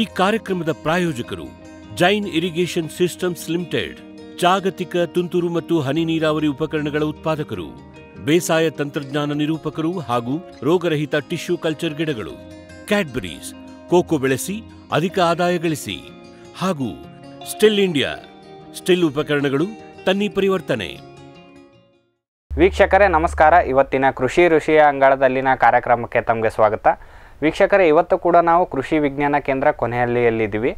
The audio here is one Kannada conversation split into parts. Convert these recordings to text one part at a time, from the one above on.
ಈ ಕಾರ್ಯಕ್ರಮದ ಪ್ರಾಯೋಜಕರು ಜೈನ್ ಇರಿಗೇಷನ್ ಸಿಸ್ಟಮ್ಸ್ ಲಿಮಿಟೆಡ್ ಜಾಗತಿಕ ತುಂತುರು ಮತ್ತು ಹನಿ ನೀರಾವರಿ ಉಪಕರಣಗಳ ಉತ್ಪಾದಕರು ಬೇಸಾಯ ತಂತ್ರಜ್ಞಾನ ನಿರೂಪಕರು ಹಾಗೂ ರೋಗರಹಿತ ಟಿಶ್ಯೂ ಕಲ್ಚರ್ ಗಿಡಗಳು ಕ್ಯಾಡ್ಬರೀಸ್ ಕೋಕೋ ಬೆಳೆಸಿ ಅಧಿಕ ಆದಾಯ ಗಳಿಸಿ ಹಾಗೂ ಸ್ಟಿಲ್ ಇಂಡಿಯಾ ಸ್ಟಿಲ್ ಉಪಕರಣಗಳು ತನ್ನಿ ಪರಿವರ್ತನೆ ವೀಕ್ಷಕರೇ ನಮಸ್ಕಾರ ಇವತ್ತಿನ ಕೃಷಿ ಋಷಿಯ ಅಂಗಳದಲ್ಲಿನ ಕಾರ್ಯಕ್ರಮಕ್ಕೆ ತಮಗೆ ಸ್ವಾಗತ ವೀಕ್ಷಕರೇ ಇವತ್ತು ಕೂಡ ನಾವು ಕೃಷಿ ವಿಜ್ಞಾನ ಕೇಂದ್ರ ಕೊನೆಯಲ್ಲಿಯಲ್ಲಿದ್ದೀವಿ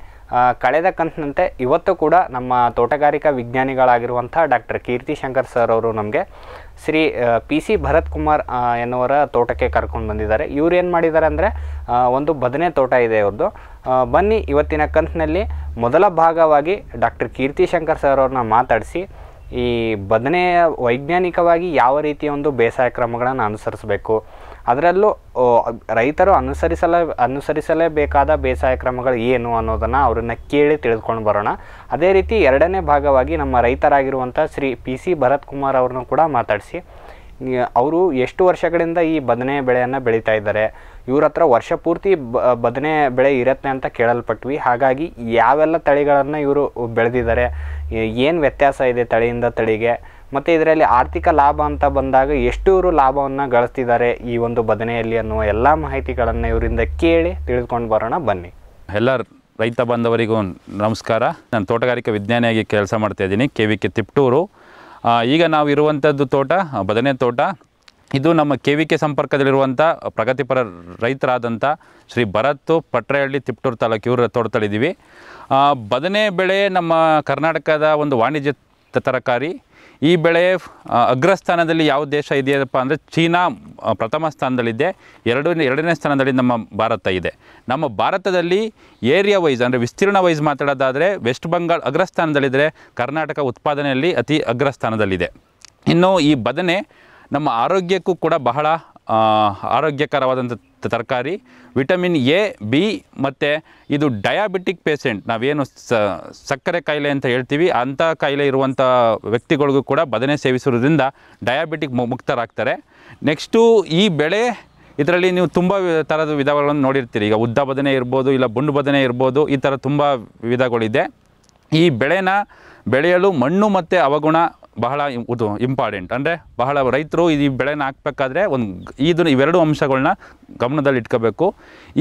ಕಳೆದ ಕಂತಿನಂತೆ ಇವತ್ತು ಕೂಡ ನಮ್ಮ ತೋಟಗಾರಿಕಾ ವಿಜ್ಞಾನಿಗಳಾಗಿರುವಂಥ ಡಾಕ್ಟರ್ ಕೀರ್ತಿ ಶಂಕರ್ ಸರ್ ಅವರು ನಮಗೆ ಶ್ರೀ ಪಿ ಸಿ ಭರತ್ ಕುಮಾರ್ ಎನ್ನುವರ ತೋಟಕ್ಕೆ ಕರ್ಕೊಂಡು ಬಂದಿದ್ದಾರೆ ಇವ್ರು ಏನು ಮಾಡಿದ್ದಾರೆ ಅಂದರೆ ಒಂದು ಬದನೆ ತೋಟ ಇದೆ ಅವ್ರದ್ದು ಬನ್ನಿ ಇವತ್ತಿನ ಕಂತಿನಲ್ಲಿ ಮೊದಲ ಭಾಗವಾಗಿ ಡಾಕ್ಟರ್ ಕೀರ್ತಿ ಶಂಕರ್ ಸರ್ ಅವ್ರನ್ನ ಮಾತಾಡಿಸಿ ಈ ಬದನೆಯ ವೈಜ್ಞಾನಿಕವಾಗಿ ಯಾವ ರೀತಿಯ ಒಂದು ಬೇಸಾಯ ಕ್ರಮಗಳನ್ನು ಅನುಸರಿಸಬೇಕು ಅದರಲ್ಲೂ ರೈತರು ಅನುಸರಿಸಲ ಅನುಸರಿಸಲೇಬೇಕಾದ ಬೇಸಾಯ ಕ್ರಮಗಳು ಏನು ಅನ್ನೋದನ್ನು ಅವ್ರನ್ನ ಕೇಳಿ ತಿಳಿದುಕೊಂಡು ಬರೋಣ ಅದೇ ರೀತಿ ಎರಡನೇ ಭಾಗವಾಗಿ ನಮ್ಮ ರೈತರಾಗಿರುವಂಥ ಶ್ರೀ ಪಿ ಸಿ ಭರತ್ ಕುಮಾರ್ ಅವ್ರನ್ನೂ ಕೂಡ ಮಾತಾಡಿಸಿ ಅವರು ಎಷ್ಟು ವರ್ಷಗಳಿಂದ ಈ ಬದನೆ ಬೆಳೆಯನ್ನು ಬೆಳೀತಾ ಇದ್ದಾರೆ ಇವ್ರ ಹತ್ರ ವರ್ಷ ಪೂರ್ತಿ ಬ ಬದನೆ ಬೆಳೆ ಇರತ್ತೆ ಅಂತ ಕೇಳಲ್ಪಟ್ವಿ ಹಾಗಾಗಿ ಯಾವೆಲ್ಲ ತಳಿಗಳನ್ನು ಇವರು ಬೆಳೆದಿದ್ದಾರೆ ಏನು ವ್ಯತ್ಯಾಸ ಇದೆ ತಳಿಯಿಂದ ತಳಿಗೆ ಮತ್ತು ಇದರಲ್ಲಿ ಆರ್ಥಿಕ ಲಾಭ ಅಂತ ಬಂದಾಗ ಎಷ್ಟೂರು ಲಾಭವನ್ನು ಗಳಿಸ್ತಿದ್ದಾರೆ ಈ ಒಂದು ಬದನೆಯಲ್ಲಿ ಅನ್ನುವ ಎಲ್ಲ ಮಾಹಿತಿಗಳನ್ನು ಇವರಿಂದ ಕೇಳಿ ತಿಳಿದುಕೊಂಡು ಬರೋಣ ಬನ್ನಿ ಎಲ್ಲ ರೈತ ಬಾಂಧವರಿಗೂ ನಮಸ್ಕಾರ ನಾನು ತೋಟಗಾರಿಕೆ ವಿಜ್ಞಾನಿಯಾಗಿ ಕೆಲಸ ಮಾಡ್ತಾ ಇದ್ದೀನಿ ಕೆ ವಿ ಕೆ ತಿಪ್ಟೂರು ಈಗ ನಾವು ಇರುವಂಥದ್ದು ತೋಟ ಬದನೆ ತೋಟ ಇದು ನಮ್ಮ ಕೆ ವಿ ಕೆ ಸಂಪರ್ಕದಲ್ಲಿರುವಂಥ ಪ್ರಗತಿಪರ ರೈತರಾದಂಥ ಶ್ರೀ ಭರತ್ ಪಟ್ರೆಹಳ್ಳಿ ತಿಪ್ಟೂರು ತಾಲೂಕು ಇವರ ತೋಟದಲ್ಲಿದ್ದೀವಿ ಬದನೆ ಬೆಳೆ ನಮ್ಮ ಕರ್ನಾಟಕದ ಒಂದು ವಾಣಿಜ್ಯ ತರಕಾರಿ ಈ ಬೆಳೆ ಅಗ್ರಸ್ಥಾನದಲ್ಲಿ ಯಾವ ದೇಶ ಇದೆಯಪ್ಪ ಅಂದರೆ ಚೀನಾ ಪ್ರಥಮ ಸ್ಥಾನದಲ್ಲಿದೆ ಎರಡು ಎರಡನೇ ಸ್ಥಾನದಲ್ಲಿ ನಮ್ಮ ಭಾರತ ಇದೆ ನಮ್ಮ ಭಾರತದಲ್ಲಿ ಏರಿಯಾ ವೈಸ್ ಅಂದರೆ ವಿಸ್ತೀರ್ಣ ವೈಸ್ ಮಾತಾಡೋದಾದರೆ ವೆಸ್ಟ್ ಬಂಗಾಳ ಅಗ್ರಸ್ಥಾನದಲ್ಲಿದ್ದರೆ ಕರ್ನಾಟಕ ಉತ್ಪಾದನೆಯಲ್ಲಿ ಅತಿ ಅಗ್ರಸ್ಥಾನದಲ್ಲಿದೆ ಇನ್ನು ಈ ಬದನೆ ನಮ್ಮ ಆರೋಗ್ಯಕ್ಕೂ ಕೂಡ ಬಹಳ ಆರೋಗ್ಯಕರವಾದಂಥ ತರಕಾರಿ ವಿಟಮಿನ್ ಎ ಬಿ ಮತ್ತು ಇದು ಡಯಾಬಿಟಿಕ್ ಪೇಷೆಂಟ್ ನಾವೇನು ಸಕ್ಕರೆ ಕಾಯಿಲೆ ಅಂತ ಹೇಳ್ತೀವಿ ಅಂಥ ಕಾಯಿಲೆ ಇರುವಂಥ ವ್ಯಕ್ತಿಗಳಿಗೂ ಕೂಡ ಬದನೆ ಸೇವಿಸುವುದರಿಂದ ಡಯಾಬಿಟಿಕ್ ಮುಕ್ತರಾಗ್ತಾರೆ ನೆಕ್ಸ್ಟು ಈ ಬೆಳೆ ಇದರಲ್ಲಿ ನೀವು ತುಂಬ ಥರದ ವಿಧಗಳನ್ನು ನೋಡಿರ್ತೀರಿ ಈಗ ಉದ್ದ ಬದನೆ ಇರ್ಬೋದು ಇಲ್ಲ ಬುಂಡು ಬದನೆ ಇರ್ಬೋದು ಈ ಥರ ತುಂಬ ವಿಧಗಳಿದೆ ಈ ಬೆಳೆನ ಬೆಳೆಯಲು ಮಣ್ಣು ಮತ್ತು ಅವಗುಣ ಬಹಳ ಇದು ಇಂಪಾರ್ಟೆಂಟ್ ಅಂದರೆ ಬಹಳ ರೈತರು ಈ ಬೆಳೆನ ಹಾಕಬೇಕಾದ್ರೆ ಒಂದು ಇದು ಇವೆರಡು ಅಂಶಗಳನ್ನ ಗಮನದಲ್ಲಿ ಇಟ್ಕೋಬೇಕು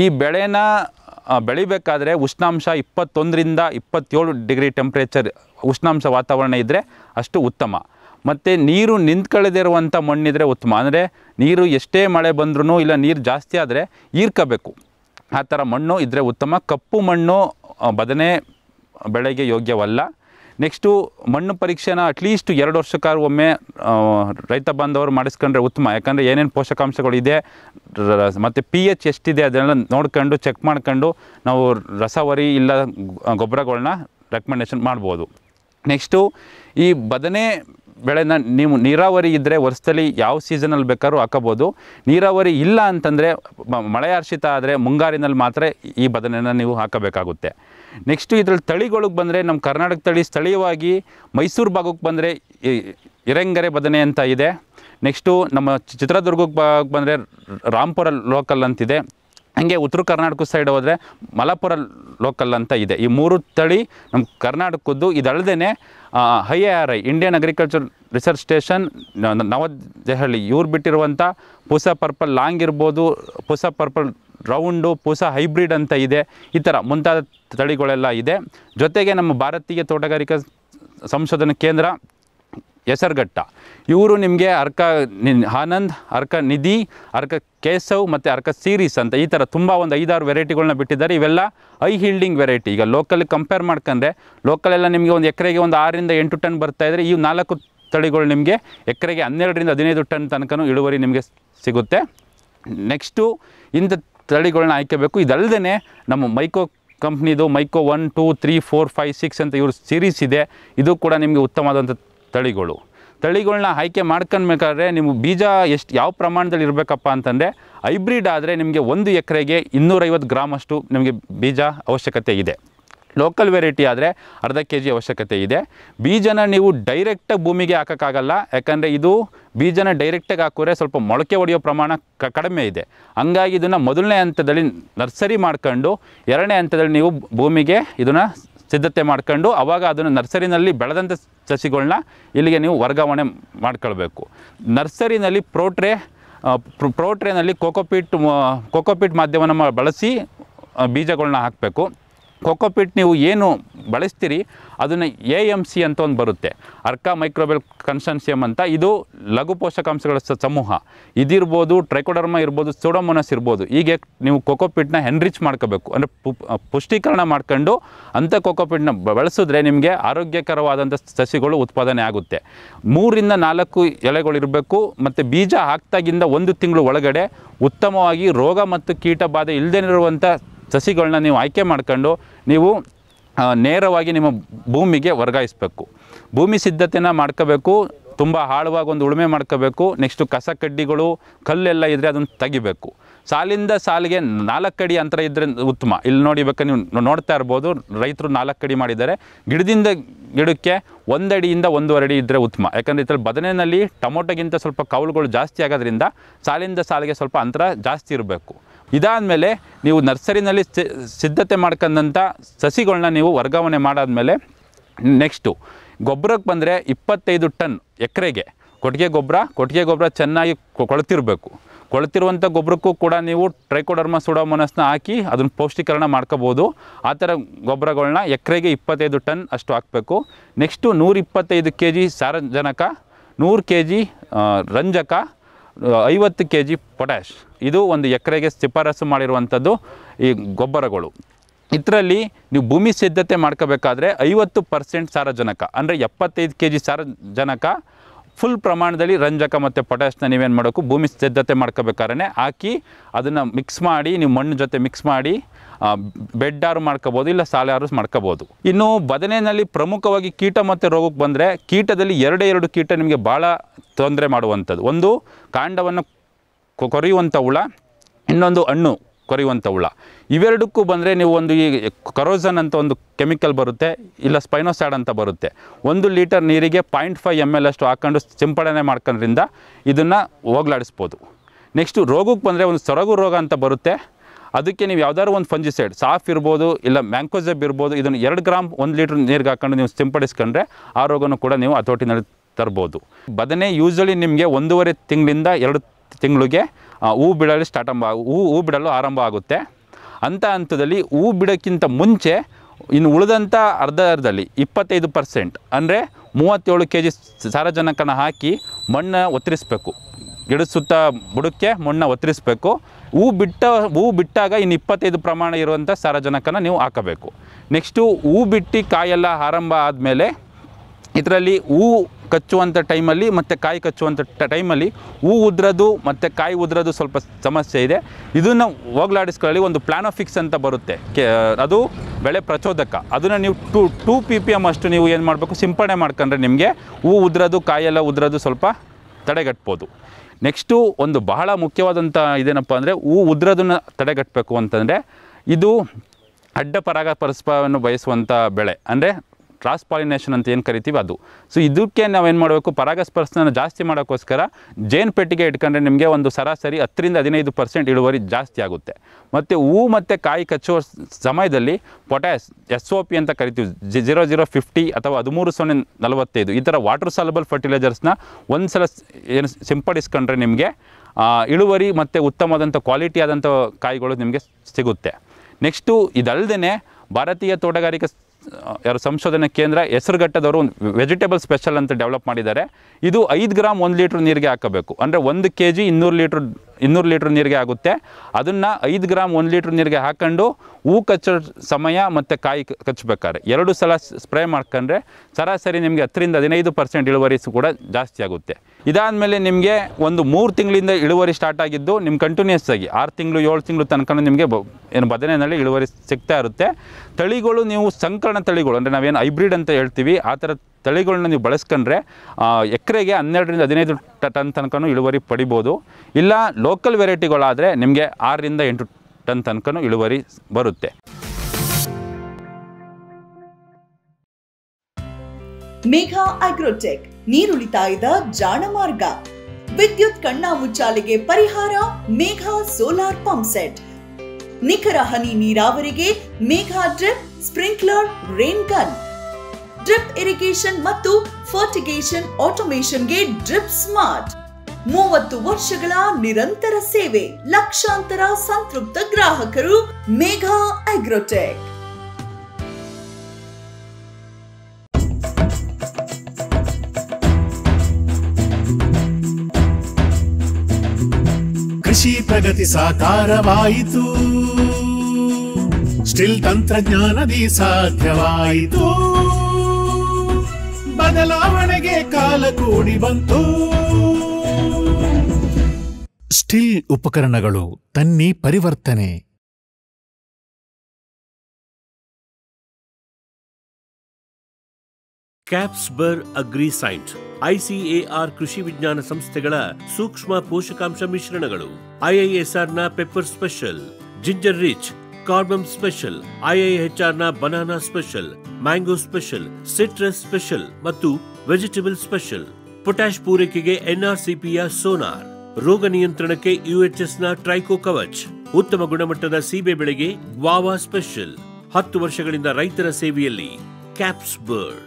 ಈ ಬೆಳೆನ ಬೆಳಿಬೇಕಾದ್ರೆ ಉಷ್ಣಾಂಶ ಇಪ್ಪತ್ತೊಂದರಿಂದ ಇಪ್ಪತ್ತೇಳು ಡಿಗ್ರಿ ಟೆಂಪ್ರೇಚರ್ ಉಷ್ಣಾಂಶ ವಾತಾವರಣ ಇದ್ದರೆ ಅಷ್ಟು ಉತ್ತಮ ಮತ್ತು ನೀರು ನಿಂತ್ಕೊಳ್ಳದಿರುವಂಥ ಮಣ್ಣಿದ್ರೆ ಉತ್ತಮ ಅಂದರೆ ನೀರು ಎಷ್ಟೇ ಮಳೆ ಬಂದ್ರೂ ಇಲ್ಲ ನೀರು ಜಾಸ್ತಿ ಆದರೆ ಈರ್ಕೋಬೇಕು ಆ ಥರ ಮಣ್ಣು ಇದ್ದರೆ ಉತ್ತಮ ಕಪ್ಪು ಮಣ್ಣು ಬದನೆ ಬೆಳೆಗೆ ಯೋಗ್ಯವಲ್ಲ ನೆಕ್ಸ್ಟು ಮಣ್ಣು ಪರೀಕ್ಷೆನ ಅಟ್ಲೀಸ್ಟ್ ಎರಡು ವರ್ಷಕ್ಕಾದ್ರೂ ಒಮ್ಮೆ ರೈತ ಬಾಂಧವರು ಮಾಡಿಸ್ಕೊಂಡ್ರೆ ಉತ್ತಮ ಯಾಕಂದರೆ ಏನೇನು ಪೋಷಕಾಂಶಗಳಿದೆ ಮತ್ತು ಪಿ ಎಚ್ ಎಷ್ಟಿದೆ ಅದನ್ನೆಲ್ಲ ನೋಡ್ಕೊಂಡು ಚೆಕ್ ಮಾಡ್ಕೊಂಡು ನಾವು ರಸವರಿ ಇಲ್ಲ ಗೊಬ್ಬರಗಳನ್ನ ರೆಕಮೆಂಡೇಶನ್ ಮಾಡ್ಬೋದು ನೆಕ್ಸ್ಟು ಈ ಬದನೆ ಬೆಳೆನ ನೀವು ನೀರಾವರಿ ಇದ್ದರೆ ವರ್ಷದಲ್ಲಿ ಯಾವ ಸೀಸನಲ್ಲಿ ಬೇಕಾದ್ರೂ ಹಾಕಬೋದು ನೀರಾವರಿ ಇಲ್ಲ ಅಂತಂದರೆ ಮಳೆಯಾಶ್ರಿತ ಆದರೆ ಮುಂಗಾರಿನಲ್ಲಿ ಮಾತ್ರ ಈ ಬದನೆಯನ್ನು ನೀವು ಹಾಕಬೇಕಾಗುತ್ತೆ ನೆಕ್ಸ್ಟು ಇದ್ರಲ್ಲಿ ತಳಿಗಳಿಗೆ ಬಂದರೆ ನಮ್ಮ ಕರ್ನಾಟಕ ತಳಿ ಸ್ಥಳೀಯವಾಗಿ ಮೈಸೂರು ಭಾಗಕ್ಕೆ ಬಂದರೆ ಇರಂಗರೆ ಬದನೆ ಅಂತ ಇದೆ ನೆಕ್ಸ್ಟು ನಮ್ಮ ಚಿತ್ರದುರ್ಗಕ್ಕೆ ಭಾಗಕ್ಕೆ ಬಂದರೆ ರಾಮ್ಪುರ ಲೋಕಲ್ ಅಂತಿದೆ ಹಾಗೆ ಉತ್ತರ ಕರ್ನಾಟಕ ಸೈಡ್ ಹೋದರೆ ಮಲಪುರ ಲೋಕಲ್ ಅಂತ ಇದೆ ಈ ಮೂರು ತಳಿ ನಮ್ಮ ಕರ್ನಾಟಕದ್ದು ಇದಲ್ಲದೆ I A R I Indian agriculture research station New Delhi ಇವ್ರು ಬಿಟ್ಟಿರುವಂಥ ಪೂಸ ಪರ್ಪಲ್ ಲಾಂಗ್ ಇರ್ಬೋದು Pusa purple round Pusa hybrid ಅಂತ ಇದೆ ಈ ಥರ ಮುಂತಾದ ತಳಿಗಳೆಲ್ಲ ಇದೆ ಜೊತೆಗೆ ನಮ್ಮ ಭಾರತೀಯ ತೋಟಗಾರಿಕಾ ಸಂಶೋಧನಾ ಕೇಂದ್ರ ಹೆಸರುಘಟ್ಟ ಇವರು ನಿಮಗೆ ಅರ್ಕ ಆನಂದ್ ಅರ್ಕ ನಿಧಿ ಅರ್ಕ ಕೇಸವ್ ಮತ್ತು ಅರ್ಕ ಸೀರೀಸ್ ಅಂತ ಈ ಥರ ತುಂಬ ಒಂದು ಐದಾರು ವೆರೈಟಿಗಳನ್ನ ಬಿಟ್ಟಿದ್ದಾರೆ ಇವೆಲ್ಲ ಐ ಹೀಲ್ಡಿಂಗ್ ವೆರೈಟಿ ಈಗ ಲೋಕಲ್ ಕಂಪೇರ್ ಮಾಡ್ಕೊಂಡ್ರೆ ಲೋಕಲೆಲ್ಲ ನಿಮಗೆ ಒಂದು ಎಕರೆಗೆ ಒಂದು ಆರರಿಂದ ಎಂಟು ಟನ್ ಬರ್ತಾಯಿದ್ರೆ ಈ ನಾಲ್ಕು ತಳಿಗಳು ನಿಮಗೆ ಎಕರೆಗೆ ಹನ್ನೆರಡರಿಂದ ಹದಿನೈದು ಟನ್ ತನಕ ಇಳುವರಿ ನಿಮಗೆ ಸಿಗುತ್ತೆ ನೆಕ್ಸ್ಟು ಇಂಥ ತಳಿಗಳನ್ನ ಆಯ್ಕೋಬೇಕು ಇದಲ್ಲದೆ ನಮ್ಮ ಮೈಕೋ ಕಂಪ್ನಿದು Mahyco one two three four five six ಅಂತ ಇವ್ರ ಸೀರೀಸ್ ಇದೆ ಇದು ಕೂಡ ನಿಮಗೆ ಉತ್ತಮವಾದಂಥ ತಳಿಗಳು ತಳಿಗಳನ್ನ ಆಯ್ಕೆ ಮಾಡ್ಕೊಳ್ಬೇಕಾದ್ರೆ ನಿಮಗೆ ಬೀಜ ಎಷ್ಟು ಯಾವ ಪ್ರಮಾಣದಲ್ಲಿ ಇರಬೇಕಪ್ಪ ಅಂತಂದರೆ ಹೈಬ್ರಿಡ್ ಆದರೆ ನಿಮಗೆ ಒಂದು ಎಕರೆಗೆ ಇನ್ನೂರೈವತ್ತು ಗ್ರಾಮಷ್ಟು ನಿಮಗೆ ಬೀಜ ಅವಶ್ಯಕತೆ ಇದೆ ಲೋಕಲ್ ವೆರೈಟಿ ಆದರೆ ಅರ್ಧ ಕೆ ಜಿ ಅವಶ್ಯಕತೆ ಇದೆ ಬೀಜನ ನೀವು ಡೈರೆಕ್ಟಾಗಿ ಭೂಮಿಗೆ ಹಾಕೋಕ್ಕಾಗಲ್ಲ ಯಾಕಂದರೆ ಇದು ಬೀಜನ ಡೈರೆಕ್ಟಾಗಿ ಹಾಕಿದ್ರೆ ಸ್ವಲ್ಪ ಮೊಳಕೆ ಹೊಡೆಯೋ ಪ್ರಮಾಣ ಕ ಕಡಿಮೆ ಇದೆ ಹಂಗಾಗಿ ಇದನ್ನು ಮೊದಲನೇ ಹಂತದಲ್ಲಿ ನರ್ಸರಿ ಮಾಡ್ಕೊಂಡು ಎರಡನೇ ಹಂತದಲ್ಲಿ ನೀವು ಭೂಮಿಗೆ ಇದನ್ನು ಸಿದ್ಧತೆ ಮಾಡ್ಕೊಂಡು ಆವಾಗ ಅದನ್ನು ನರ್ಸರಿನಲ್ಲಿ ಬೆಳೆದಂಥ ಸಸಿಗಳನ್ನ ಇಲ್ಲಿಗೆ ನೀವು ವರ್ಗಾವಣೆ ಮಾಡ್ಕೊಳ್ಬೇಕು ನರ್ಸರಿನಲ್ಲಿ ಪ್ರೋಟ್ರೆ ಪ್ರೋಟ್ರೆನಲ್ಲಿ ಕೋಕೋಪೀಟ್ ಕೋಕೋಪೀಟ್ ಮಾಧ್ಯಮವನ್ನು ಬಳಸಿ ಬೀಜಗಳನ್ನ ಹಾಕಬೇಕು ಕೊಕೊಪಿಟ್ ನೀವು ಏನು ಬಳಸ್ತೀರಿ ಅದನ್ನು ಎ ಎಮ್ ಸಿ ಅಂತ ಒಂದು ಬರುತ್ತೆ ಅರ್ಕ ಮೈಕ್ರೋಬೆಲ್ ಕನ್ಸನ್ಸಿಯಮ್ ಅಂತ ಇದು ಲಘು ಪೋಷಕಾಂಶಗಳ ಸಮೂಹ ಇದಿರ್ಬೋದು ಟ್ರೈಕೋಡರ್ಮ ಇರ್ಬೋದು ಸೋಡೋಮೊನಸ್ ಇರ್ಬೋದು ಹೀಗೆ ನೀವು ಕೊಕೊಪಿಟ್ನ ಹೆನ್ರಿಚ್ ಮಾಡ್ಕೋಬೇಕು ಅಂದರೆ ಪುಷ್ಟೀಕರಣ ಮಾಡ್ಕೊಂಡು ಅಂಥ ಕೊಕೊಪಿಟ್ನ ಬಳಸಿದ್ರೆ ನಿಮಗೆ ಆರೋಗ್ಯಕರವಾದಂಥ ಸಸಿಗಳು ಉತ್ಪಾದನೆ ಆಗುತ್ತೆ ಮೂರಿಂದ ನಾಲ್ಕು ಎಲೆಗಳಿರಬೇಕು ಮತ್ತು ಬೀಜ ಹಾಕ್ತಾಗಿಂದ ಒಂದು ತಿಂಗಳು ಒಳಗಡೆ ಉತ್ತಮವಾಗಿ ರೋಗ ಮತ್ತು ಕೀಟ ಬಾಧೆ ಇಲ್ಲದೇ ಇರುವಂಥ ಸಸಿಗಳನ್ನ ನೀವು ಆಯ್ಕೆ ಮಾಡ್ಕೊಂಡು ನೀವು ನೇರವಾಗಿ ನಿಮ್ಮ ಭೂಮಿಗೆ ವರ್ಗಾಯಿಸಬೇಕು ಭೂಮಿ ಸಿದ್ಧತೆನ ಮಾಡ್ಕೋಬೇಕು ತುಂಬ ಆಳವಾಗಿ ಒಂದು ಉಳುಮೆ ಮಾಡ್ಕೋಬೇಕು ನೆಕ್ಸ್ಟು ಕಸ ಕಡ್ಡಿಗಳು ಕಲ್ಲೆಲ್ಲ ಇದ್ದರೆ ಅದನ್ನು ತೆಗಿಬೇಕು ಸಾಲಿಂದ ಸಾಲಿಗೆ ನಾಲ್ಕು ಅಡಿ ಅಂತರ ಇದ್ದರೆ ಉತ್ತಮ ಇಲ್ಲಿ ನೋಡಿ ನೀವು ನೋಡ್ತಾ ಇರ್ಬೋದು ರೈತರು ನಾಲ್ಕು ಅಡಿ ಮಾಡಿದ್ದಾರೆ ಗಿಡದಿಂದ ಗಿಡಕ್ಕೆ ಒಂದಡಿಯಿಂದ ಒಂದೂವರೆ ಅಡಿ ಇದ್ದರೆ ಉತ್ತಮ ಯಾಕಂದರೆ ಇದರಲ್ಲಿ ಬದನೆಯಲ್ಲಿ ಟೊಮೊಟೊಗಿಂತ ಸ್ವಲ್ಪ ಕೌಲುಗಳು ಜಾಸ್ತಿ ಆಗೋದ್ರಿಂದ ಸಾಲಿಂದ ಸಾಲಿಗೆ ಸ್ವಲ್ಪ ಅಂತರ ಜಾಸ್ತಿ ಇರಬೇಕು ಇದಾದ ಮೇಲೆ ನೀವು ನರ್ಸರಿನಲ್ಲಿ ಸಿದ್ಧತೆ ಮಾಡ್ಕೊಂಡಂಥ ಸಸಿಗಳನ್ನ ನೀವು ವರ್ಗಾವಣೆ ಮಾಡಾದಮೇಲೆ ನೆಕ್ಸ್ಟು ಗೊಬ್ಬರಕ್ಕೆ ಬಂದರೆ ಇಪ್ಪತ್ತೈದು ಟನ್ ಎಕರೆಗೆ ಕೊಟ್ಟಿಗೆ ಗೊಬ್ಬರ ಕೊಟ್ಟಿಗೆ ಗೊಬ್ಬರ ಚೆನ್ನಾಗಿ ಕೊಳ್ತಿರಬೇಕು ಕೊಳ್ತಿರುವಂಥ ಗೊಬ್ಬರಕ್ಕೂ ಕೂಡ ನೀವು ಟ್ರೈಕೋಡರ್ಮ ಸುಡೋಮನಸ್ನ ಹಾಕಿ ಅದನ್ನು ಪೌಷ್ಟಿಕರಣ ಮಾಡ್ಕೋಬೋದು ಆ ಥರ ಗೊಬ್ಬರಗಳನ್ನ ಎಕರೆಗೆ ಇಪ್ಪತ್ತೈದು ಟನ್ ಅಷ್ಟು ಹಾಕಬೇಕು ನೆಕ್ಸ್ಟು ನೂರಿಪ್ಪತ್ತೈದು ಕೆ ಜಿ ಸಾರಜನಕ ನೂರು ಕೆ ಜಿ ರಂಜಕ ಐವತ್ತು ಕೆ ಜಿ ಪೊಟ್ಯಾಶ್ ಇದು ಒಂದು ಎಕರೆಗೆ ಶಿಫಾರಸು ಮಾಡಿರುವಂಥದ್ದು ಈ ಗೊಬ್ಬರಗಳು ಇದರಲ್ಲಿ ನೀವು ಭೂಮಿ ಸಿದ್ಧತೆ ಮಾಡ್ಕೋಬೇಕಾದ್ರೆ ಐವತ್ತು ಪರ್ಸೆಂಟ್ ಸಾರಜನಕ ಅಂದರೆ ಎಪ್ಪತ್ತೈದು ಕೆ ಜಿ ಸಾರಜನಕ ಫುಲ್ ಪ್ರಮಾಣದಲ್ಲಿ ರಂಜಕ ಮತ್ತು ಪೊಟ್ಯಾಶ್ನ ನೀವೇನು ಮಾಡೋಕ್ಕೂ ಭೂಮಿ ಸಿದ್ಧತೆ ಮಾಡ್ಕೋಬೇಕಾದ್ರೆ ಹಾಕಿ ಅದನ್ನು ಮಿಕ್ಸ್ ಮಾಡಿ ನೀವು ಮಣ್ಣು ಜೊತೆ ಮಿಕ್ಸ್ ಮಾಡಿ ಬೆಡ್ಡಾರು ಮಾಡ್ಕೋಬೋದು ಇಲ್ಲ ಸಾಲಾರು ಮಾಡ್ಕೋಬೋದು ಇನ್ನು ಬದನೆಯಲ್ಲಿ ಪ್ರಮುಖವಾಗಿ ಕೀಟ ಮತ್ತು ರೋಗಕ್ಕೆ ಬಂದರೆ ಕೀಟದಲ್ಲಿ ಎರಡೇ ಎರಡು ಕೀಟ ನಿಮಗೆ ಭಾಳ ತೊಂದರೆ ಮಾಡುವಂಥದ್ದು ಒಂದು ಕಾಂಡವನ್ನು ಕೊರೆಯುವಂಥ ಹುಳ ಇನ್ನೊಂದು ಹಣ್ಣು ಕೊರೆಯುವಂಥ ಹುಳ ಇವೆರಡಕ್ಕೂ ಬಂದರೆ ನೀವು ಒಂದು ಈ ಕರೋಸನ್ ಅಂತ ಒಂದು ಕೆಮಿಕಲ್ ಬರುತ್ತೆ ಇಲ್ಲ ಸ್ಪೈನೋಸೈಡ್ ಅಂತ ಬರುತ್ತೆ ಒಂದು ಲೀಟರ್ ನೀರಿಗೆ ಪಾಯಿಂಟ್ ಫೈವ್ ಎಮ್ ಎಲ್ ಅಷ್ಟು ಹಾಕ್ಕೊಂಡು ಸಿಂಪಡಣೆ ಮಾಡ್ಕೊಂಡ್ರಿಂದ ಇದನ್ನು ಹೋಗ್ಲಾಡಿಸ್ಬೋದು ನೆಕ್ಸ್ಟು ರೋಗಕ್ಕೆ ಬಂದರೆ ಒಂದು ಸೊರಗು ರೋಗ ಅಂತ ಬರುತ್ತೆ ಅದಕ್ಕೆ ನೀವು ಯಾವ್ದಾದ್ರು ಒಂದು ಫಂಜಿಸೈಡ್ ಸಾಫ್ ಇರ್ಬೋದು ಇಲ್ಲ ಮ್ಯಾಂಕೋಜೆಬ್ ಇರ್ಬೋದು ಇದನ್ನು ಎರಡು ಗ್ರಾಮ್ ಒಂದು ಲೀಟ್ರ್ ನೀರಿಗೆ ಹಾಕೊಂಡು ನೀವು ಸಿಂಪಡಿಸ್ಕೊಂಡ್ರೆ ಆ ರೋಗನೂ ಕೂಡ ನೀವು ಹತೋಟಿನಲ್ಲಿ ತರ್ಬೋದು ಬದನೆ ಯೂಶಲಿ ನಿಮಗೆ ಒಂದೂವರೆ ತಿಂಗಳಿಂದ ಎರಡು ತಿಂಗಳಿಗೆ ಹೂ ಬಿಡಲು ಸ್ಟಾರ್ಟ್ ಆಗು ಹೂ ಹೂ ಬಿಡಲು ಆರಂಭ ಆಗುತ್ತೆ ಅಂಥ ಹಂತದಲ್ಲಿ ಹೂ ಬಿಡೋಕ್ಕಿಂತ ಮುಂಚೆ ಇನ್ನು ಉಳಿದಂಥ ಅರ್ಧ ಅರ್ಧದಲ್ಲಿ ಇಪ್ಪತ್ತೈದು ಪರ್ಸೆಂಟ್ ಅಂದರೆ ಮೂವತ್ತೇಳು ಕೆ ಜಿ ಸಾರಜನಕನ ಹಾಕಿ ಮಣ್ಣು ಒತ್ತರಿಸಬೇಕು ಗಿಡ ಸುತ್ತ ಬುಡಕ್ಕೆ ಮಣ್ಣು ಒತ್ತರಿಸ್ಬೇಕು ಹೂ ಬಿಟ್ಟ ಹೂ ಬಿಟ್ಟಾಗ ಇನ್ನು ಇಪ್ಪತ್ತೈದು ಪ್ರಮಾಣ ಇರುವಂಥ ಸಾರಜನಕನ ನೀವು ಹಾಕಬೇಕು ನೆಕ್ಸ್ಟು ಹೂ ಬಿಟ್ಟು ಕಾಯೆಲ್ಲ ಆರಂಭ ಆದಮೇಲೆ ಇದರಲ್ಲಿ ಹೂ ಕಚ್ಚುವಂಥ ಟೈಮಲ್ಲಿ ಮತ್ತು ಕಾಯಿ ಕಚ್ಚುವಂಥ ಟೈಮಲ್ಲಿ ಹೂ ಉದ್ರೋದು ಮತ್ತು ಕಾಯಿ ಉದ್ರೋದು ಸ್ವಲ್ಪ ಸಮಸ್ಯೆ ಇದೆ ಇದನ್ನು ಹೋಗ್ಲಾಡಿಸ್ಕೊಳ್ಳಿ ಒಂದು ಪ್ಲಾನೋಫಿಕ್ಸ್ ಅಂತ ಬರುತ್ತೆ ಕೆ ಅದು ಬೆಳೆ ಪ್ರಚೋದಕ ಅದನ್ನು ನೀವು two two P P M ಅಷ್ಟು ನೀವು ಏನು ಮಾಡಬೇಕು ಸಿಂಪಡಣೆ ಮಾಡ್ಕೊಂಡ್ರೆ ನಿಮಗೆ ಹೂ ಉದ್ರೋದು ಕಾಯೆಲ್ಲ ಉದ್ರೋದು ಸ್ವಲ್ಪ ತಡೆಗಟ್ಬೋದು ನೆಕ್ಸ್ಟು ಒಂದು ಬಹಳ ಮುಖ್ಯವಾದಂಥ ಇದೇನಪ್ಪ ಅಂದರೆ ಹೂ ಉದ್ರೋದನ್ನು ತಡೆಗಟ್ಟಬೇಕು ಅಂತಂದರೆ ಇದು ಅಡ್ಡ ಪರಾಗ ಪರಸ್ಪರವನ್ನು ಬಯಸುವಂಥ ಬೆಳೆ ಅಂದರೆ ಕ್ರಾಸ್ ಪಾಲಿನೇಷನ್ ಅಂತ ಏನು ಕರಿತೀವಿ ಅದು ಸೊ ಇದಕ್ಕೆ ನಾವು ಏನು ಮಾಡಬೇಕು ಪರಾಗಸ್ಪರ್ಶನ ಜಾಸ್ತಿ ಮಾಡೋಕ್ಕೋಸ್ಕರ ಜೇನು ಪೆಟ್ಟಿಗೆ ಇಟ್ಕೊಂಡ್ರೆ ನಿಮಗೆ ಒಂದು ಸರಾಸರಿ ಹತ್ತರಿಂದ ಹದಿನೈದು ಪರ್ಸೆಂಟ್ ಇಳುವರಿ ಜಾಸ್ತಿ ಆಗುತ್ತೆ ಮತ್ತು ಹೂವು ಮತ್ತು ಕಾಯಿ ಕಚ್ಚುವ ಸಮಯದಲ್ಲಿ ಪೊಟ್ಯಾಸ್ ಎಸ್ ಒ ಪಿ ಅಂತ ಕರಿತೀವಿ ಜಿ ಜೀರೋ ಜೀರೋ ಫಿಫ್ಟಿ ಅಥವಾ ಹದಿಮೂರು ಸೊನ್ನೆ ನಲವತ್ತೈದು ಈ ಥರ ವಾಟರ್ ಸಾಲಬಲ್ ಫರ್ಟಿಲೈಸರ್ಸ್ನ ಒಂದು ಸಲ ಏನು ಸಿಂಪಡಿಸ್ಕೊಂಡ್ರೆ ನಿಮಗೆ ಇಳುವರಿ ಮತ್ತು ಉತ್ತಮವಾದಂಥ ಕ್ವಾಲಿಟಿ ಆದಂಥ ಕಾಯಿಗಳು ನಿಮಗೆ ಸಿಗುತ್ತೆ ನೆಕ್ಸ್ಟು ಇದಲ್ಲದೆ ಭಾರತೀಯ ತೋಟಗಾರಿಕೆ ಯಾರು ಸಂಶೋಧನೆ ಕೇಂದ್ರ ಹೆಸರುಘಟ್ಟದವರು ವೆಜಿಟೇಬಲ್ ಸ್ಪೆಷಲ್ ಅಂತ ಡೆವಲಪ್ ಮಾಡಿದ್ದಾರೆ ಇದು ಐದು ಗ್ರಾಮ್ ಒಂದು ಲೀಟ್ರ್ ನೀರಿಗೆ ಹಾಕಬೇಕು ಅಂದರೆ ಒಂದು ಕೆ ಜಿ ಇನ್ನೂರು ಲೀಟ್ರ್ ಇನ್ನೂರು ಲೀಟ್ರ್ ನೀರಿಗೆ ಆಗುತ್ತೆ ಅದನ್ನು ಐದು ಗ್ರಾಮ್ ಒಂದು ಲೀಟ್ರ್ ನೀರಿಗೆ ಹಾಕೊಂಡು ಹೂ ಕಚ್ಚೋ ಸಮಯ ಮತ್ತು ಕಾಯಿ ಕಚ್ಚಬೇಕಾದ್ರೆ ಎರಡು ಸಲ ಸ್ಪ್ರೇ ಮಾಡ್ಕೊಂಡ್ರೆ ಸರಾಸರಿ ನಿಮಗೆ ಹತ್ತರಿಂದ ಹದಿನೈದು ಪರ್ಸೆಂಟ್ ಇಳುವರಿ ಕೂಡ ಜಾಸ್ತಿ ಆಗುತ್ತೆ ಇದಾದ ಮೇಲೆ ನಿಮಗೆ ಒಂದು ಮೂರು ತಿಂಗಳಿಂದ ಇಳುವರಿ ಸ್ಟಾರ್ಟ್ ಆಗಿದ್ದು ನಿಮ್ಮ ಕಂಟಿನ್ಯೂಸ್ ಆಗಿ ಆರು ತಿಂಗಳು ಏಳು ತಿಂಗಳು ತನಕ ನಿಮಗೆ ಬ ಏನು ಬದನೆಯಲ್ಲಿ ಇಳುವರಿ ಸಿಗ್ತಾ ಇರುತ್ತೆ ತಳಿಗಳು ನೀವು ಸಂಕಲನ ತಳಿಗಳು ಅಂದರೆ ನಾವೇನು ಹೈಬ್ರಿಡ್ ಅಂತ ಹೇಳ್ತೀವಿ ಆ ಥರ ತಳಿಗಳನ್ನ ನೀವು ಬಳಸ್ಕೊಂಡ್ರೆ ಎಕರೆಗೆ ಹನ್ನೆರಡರಿಂದ ಹದಿನೈದು ಟನ್ ತನಕ ಇಳುವರಿ ಪಡಿಬೋದು ಇಲ್ಲ ಲೋಕಲ್ ವೆರೈಟಿಗಳಾದರೆ ನಿಮಗೆ ಆರರಿಂದ ಎಂಟು ಟನ್ ತನಕ ಇಳುವರಿ ಬರುತ್ತೆ ಮೇಘಾ ಅಗ್ರೋಟೆಕ್ ನೀರುಳಿತಾಯದ ಜಾಣ ಮಾರ್ಗ ವಿದ್ಯುತ್ ಕಣ್ಣಾಮುಚ್ಚಾಲೆಗೆ ಪರಿಹಾರ ಮೇಘ ಸೋಲಾರ್ ಪಂಪ್ ಸೆಟ್ ನಿಖರ ಹನಿ ನೀರಾವರಿಗೆ Megha drip sprinkler rain gun drip irrigation ಮತ್ತು ಫರ್ಟಿಗೇಷನ್ ಆಟೋಮೇಷನ್ಗೆ ಡ್ರಿಪ್ ಸ್ಮಾರ್ಟ್ ಮೂವತ್ತು ವರ್ಷಗಳ ನಿರಂತರ ಸೇವೆ ಲಕ್ಷಾಂತರ ಸಂತೃಪ್ತ ಗ್ರಾಹಕರು ಮೇಘಾ ಅಗ್ರೋಟೆಕ್ ಪ್ರಗತಿ ಸಾಕಾರವಾಯಿತು ಸ್ಟಿಲ್ ತಂತ್ರಜ್ಞಾನದಿ ಸಾಧ್ಯವಾಯಿತು ಬದಲಾವಣೆಗೆ ಕಾಲ ಕೂಡಿ ಬಂತು ಸ್ಟಿಲ್ ಉಪಕರಣಗಳು ತನ್ನಿ ಪರಿವರ್ತನೆ ಕ್ಯಾಪ್ಸ್ಬರ್ ಅಗ್ರಿಸೈಟ್ ಐಸಿಎಆರ್ ಕೃಷಿ ವಿಜ್ಞಾನ ಸಂಸ್ಥೆಗಳ ಸೂಕ್ಷ್ಮ ಪೋಷಕಾಂಶ ಮಿಶ್ರಣಗಳು ಐಐಎಸ್ಆರ್ ನ ಪೆಪ್ಪರ್ ಸ್ಪೆಷಲ್ ಜಿಂಜರ್ ರಿಚ್ ಕಾರ್ಬಮ್ ಸ್ಪೆಷಲ್ ನ banana special mango special citrus special ಮತ್ತು ವೆಜಿಟೇಬಲ್ ಸ್ಪೆಷಲ್ ಪೊಟ್ಯಾಶ್ ಪೂರೈಕೆಗೆ ಎನ್ಆರ್ಸಿಪಿಯ ಸೋನಾರ್ ರೋಗ ನಿಯಂತ್ರಣಕ್ಕೆ ಯುಎಚ್ಎಸ್ ನ ಟ್ರೈಕೋ ಕವಚ್ ಉತ್ತಮ ಗುಣಮಟ್ಟದ ಸೀಬೆ ಬೆಳೆಗೆ ವಾವಾ ಸ್ಪೆಷಲ್ ಹತ್ತು ವರ್ಷಗಳಿಂದ ರೈತರ ಸೇವೆಯಲ್ಲಿ ಕ್ಯಾಪ್ಸ್ ಬರ್ಡ್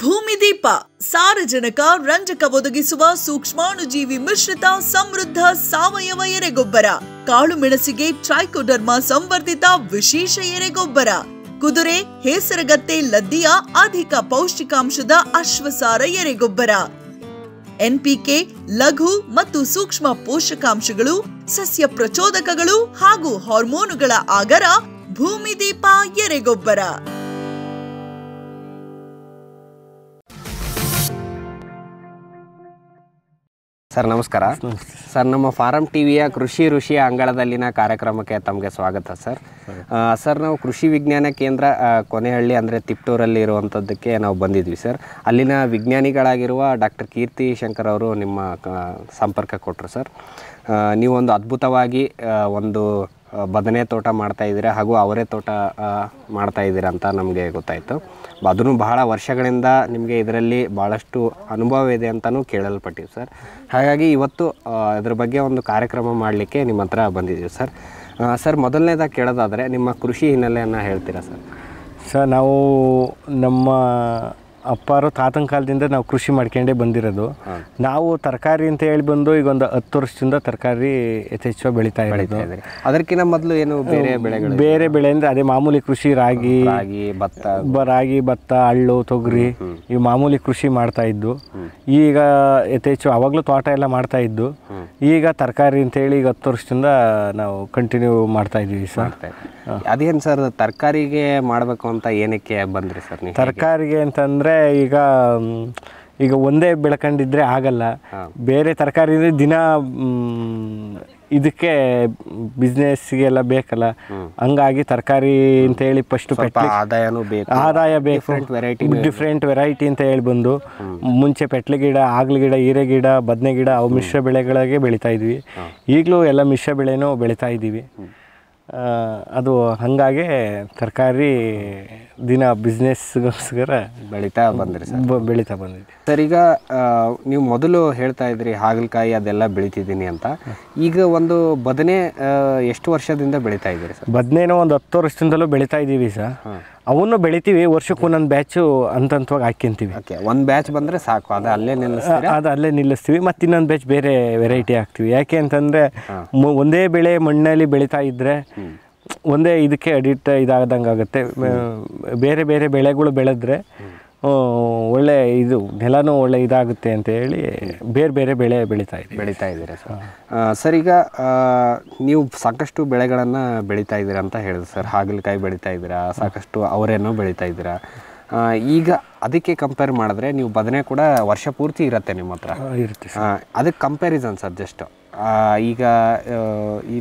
ಭೂಮಿದೀಪ ಸಾರಜನಕ ರಂಜಕ ಒದಗಿಸುವ ಸೂಕ್ಷ್ಮಾಣುಜೀವಿ ಮಿಶ್ರಿತ ಸಮೃದ್ಧ ಸಾವಯವ ಎರೆಗೊಬ್ಬರ ಕಾಳು ಮೆಣಸಿಗೆ ಟ್ರೈಕೋಡರ್ಮಾ ಸಂವರ್ಧಿತ ವಿಶೇಷ ಎರೆಗೊಬ್ಬರ ಕುದುರೆ ಹೇಸರಗತ್ತೆ ಲದ್ದಿಯ ಅಧಿಕ ಪೌಷ್ಟಿಕಾಂಶದ ಅಶ್ವಸಾರ ಎರೆಗೊಬ್ಬರ ಎನ್ಪಿಕೆ ಲಘು ಮತ್ತು ಸೂಕ್ಷ್ಮ ಪೋಷಕಾಂಶಗಳು ಸಸ್ಯ ಪ್ರಚೋದಕಗಳು ಹಾಗೂ ಹಾರ್ಮೋನುಗಳ ಆಗರ ಭೂಮಿ ದೀಪ ಎರೆಗೊಬ್ಬರ ಸರ್ ನಮಸ್ಕಾರ ಸರ್ ನಮ್ಮ ಫಾರಂ ಟಿವಿಯ ಕೃಷಿ ಋಷಿಯ ಅಂಗಳದಲ್ಲಿನ ಕಾರ್ಯಕ್ರಮಕ್ಕೆ ತಮಗೆ ಸ್ವಾಗತ ಸರ್ ಸರ್ ನಾವು ಕೃಷಿ ವಿಜ್ಞಾನ ಕೇಂದ್ರ ಕೊನೆಹಳ್ಳಿ ಅಂದರೆ ತಿಪ್ಟೂರಲ್ಲಿ ಇರುವಂಥದ್ದಕ್ಕೆ ನಾವು ಬಂದಿದ್ವಿ ಸರ್ ಅಲ್ಲಿನ ವಿಜ್ಞಾನಿಗಳಾಗಿರುವ ಡಾಕ್ಟರ್ ಕೀರ್ತಿ ಶಂಕರ್ ಅವರು ನಿಮ್ಮ ಸಂಪರ್ಕ ಕೊಟ್ಟರು ಸರ್ ನೀವೊಂದು ಅದ್ಭುತವಾಗಿ ಒಂದು ಬದನೆ ತೋಟ ಇದ್ದೀರಾ ಹಾಗೂ ಅವರೇ ತೋಟ ಇದ್ದೀರಾ ಅಂತ ನಮಗೆ ಗೊತ್ತಾಯಿತು ಅದನ್ನು ಬಹಳ ವರ್ಷಗಳಿಂದ ನಿಮಗೆ ಇದರಲ್ಲಿ ಭಾಳಷ್ಟು ಅನುಭವ ಇದೆ ಅಂತಲೂ ಕೇಳಲ್ಪಟ್ಟಿವಿ ಸರ್ ಹಾಗಾಗಿ ಇವತ್ತು ಅದ್ರ ಬಗ್ಗೆ ಒಂದು ಕಾರ್ಯಕ್ರಮ ಮಾಡಲಿಕ್ಕೆ ನಿಮ್ಮ ಹತ್ರ ಬಂದಿದ್ದೀವಿ ಸರ್ ಸರ್ ಮೊದಲನೇದಾಗಿ ಕೇಳೋದಾದರೆ ನಿಮ್ಮ ಕೃಷಿ ಹಿನ್ನೆಲೆಯನ್ನು ಹೇಳ್ತೀರಾ ಸರ್ ಸರ್ ನಾವು ನಮ್ಮ ಅಪ್ಪಾರು ತಾತನ ಕಾಲದಿಂದ ನಾವು ಕೃಷಿ ಮಾಡ್ಕೊಂಡೇ ಬಂದಿರೋದು ನಾವು ತರಕಾರಿ ಅಂತ ಹೇಳಿ ಬಂದು ಈಗ ಒಂದು ಹತ್ತು ವರ್ಷದಿಂದ ತರಕಾರಿ ಯಥೇಚ್ಛ ಬೆಳೀತಾ ಇರೋದು ಅದಕ್ಕಿಂತ ಮೊದಲು ಏನು ಬೇರೆ ಬೆಳೆಗಳು ಬೇರೆ ಬೆಳೆ ಅಂದರೆ ಅದೇ ಮಾಮೂಲಿ ಕೃಷಿ ರಾಗಿ ಭತ್ತ ರಾಗಿ ಭತ್ತ ಹಳ್ಳು ತೊಗರಿ ಇವು ಮಾಮೂಲಿ ಕೃಷಿ ಮಾಡ್ತಾ ಇದ್ದು ಈಗ ಯಥೇಚ್ಛ ಅವಾಗಲೂ ತೋಟ ಎಲ್ಲ ಮಾಡ್ತಾ ಇದ್ದು ಈಗ ತರಕಾರಿ ಅಂತೇಳಿ ಈಗ ಹತ್ತು ವರ್ಷದಿಂದ ನಾವು ಕಂಟಿನ್ಯೂ ಮಾಡ್ತಾ ಇದ್ದೀವಿ ಸರ್ ಅದೇನು ಸರ್ ತರಕಾರಿಗೆ ಮಾಡಬೇಕು ಅಂತ ಏನಕ್ಕೆ ಬಂದ್ರಿ ಸರ್ ತರಕಾರಿಗೆ ಅಂತಂದರೆ ಈಗ ಈಗ ಒಂದೇ ಬೆಳ್ಕೊಂಡಿದ್ರೆ ಆಗಲ್ಲ ಬೇರೆ ತರಕಾರಿ ದಿನ ಇದಕ್ಕೆ ಬಿಸ್ನೆಸ್ಗೆಲ್ಲ ಬೇಕಲ್ಲ ಹಂಗಾಗಿ ತರಕಾರಿ ಅಂತ ಹೇಳಿ ಫಸ್ಟ್ ಆದಾಯನೂ ಬೇಕು ಆದಾಯ ಬೇಕು ಡಿಫ್ರೆಂಟ್ ವೆರೈಟಿ ಅಂತ ಹೇಳಿ ಬಂದು ಮುಂಚೆ ಪೆಟ್ಲೆ ಗಿಡ ಆಗ್ಲಿ ಗಿಡ ಹೀರೆ ಗಿಡ ಬದನೆ ಗಿಡ ಅವು ಮಿಶ್ರ ಬೆಳೆಗಳಿಗೆ ಬೆಳಿತಾ ಇದ್ವಿ ಈಗಲೂ ಎಲ್ಲ ಮಿಶ್ರ ಬೆಳೆನೂ ಬೆಳಿತಾ ಇದ್ದೀವಿ ಅದು ಹಂಗಾಗಿ ತರಕಾರಿ ದಿನ ಬಿಸ್ನೆಸ್ಗೋಸ್ಕರ ಬೆಳೀತಾ ಬಂದಿರಿ ಸರ್ ಬೆಳೀತಾ ಬಂದಿದ್ವಿ ಸರ್ ಈಗ ನೀವು ಮೊದಲು ಹೇಳ್ತಾ ಇದ್ರಿ ಹಾಗಲಕಾಯಿ ಅದೆಲ್ಲ ಬೆಳಿತಿದ್ದೀನಿ ಅಂತ ಈಗ ಒಂದು ಬದನೆ ಎಷ್ಟು ವರ್ಷದಿಂದ ಬೆಳೀತಾ ಇದ್ದೀರಿ ಸರ್ ಬದನೇನೋ ಒಂದು ಹತ್ತು ವರ್ಷದಿಂದಲೂ ಬೆಳೀತಾ ಇದ್ದೀವಿ ಸರ್ ಅವನ್ನು ಬೆಳಿತೀವಿ ವರ್ಷಕ್ಕೆ ಒಂದೊಂದು ಬ್ಯಾಚು ಅಂತಂತವಾಗಿ ಹಾಕಿಂತೀವಿ ಓಕೆ ಒಂದು ಬ್ಯಾಚ್ ಬಂದರೆ ಸಾಕು ಅದು ಅಲ್ಲೇ ನಿಲ್ಲಿಸ್ತೀವಿ ಅದು ಅಲ್ಲೇ ನಿಲ್ಲಿಸ್ತೀವಿ ಮತ್ತು ಇನ್ನೊಂದು ಬ್ಯಾಚ್ ಬೇರೆ ವೆರೈಟಿ ಹಾಕ್ತೀವಿ ಯಾಕೆ ಅಂತಂದರೆ ಒಂದೇ ಬೆಳೆ ಮಣ್ಣಲ್ಲಿ ಬೆಳೀತಾ ಇದ್ದರೆ ಒಂದೇ ಇದಕ್ಕೆ ಅಡಿಟ್ ಇದಾದಂಗೆ ಆಗುತ್ತೆ ಬೇರೆ ಬೇರೆ ಬೆಳೆಗಳು ಬೆಳೆದ್ರೆ ಒಳ್ಳೆಯ ಇದು ನೆಲನೂ ಒಳ್ಳೆ ಇದಾಗುತ್ತೆ ಅಂತ ಹೇಳಿ ಬೇರೆ ಬೇರೆ ಬೆಳೆ ಬೆಳೀತಾ ಇದ್ದೀವಿ ಬೆಳೀತಾ ಇದ್ದೀರಾ ಸರ್ ಸರ್ ಈಗ ನೀವು ಸಾಕಷ್ಟು ಬೆಳೆಗಳನ್ನು ಬೆಳೀತಾ ಇದ್ದೀರಾ ಅಂತ ಹೇಳಿದ್ರು ಸರ್ ಹಾಗಲಕಾಯಿ ಬೆಳೀತಾ ಇದ್ದೀರಾ ಸಾಕಷ್ಟು ಅವರೇನೋ ಬೆಳೀತಾ ಇದ್ದೀರಾ ಈಗ ಅದಕ್ಕೆ ಕಂಪೇರ್ ಮಾಡಿದ್ರೆ ನೀವು ಬದನೆ ಕೂಡ ವರ್ಷ ಪೂರ್ತಿ ಇರುತ್ತೆ ನಿಮ್ಮ ಹತ್ರ ಇರುತ್ತೆ ಅದಕ್ಕೆ ಕಂಪ್ಯಾರಿಸನ್ ಸರ್ ಜಸ್ಟು ಈಗ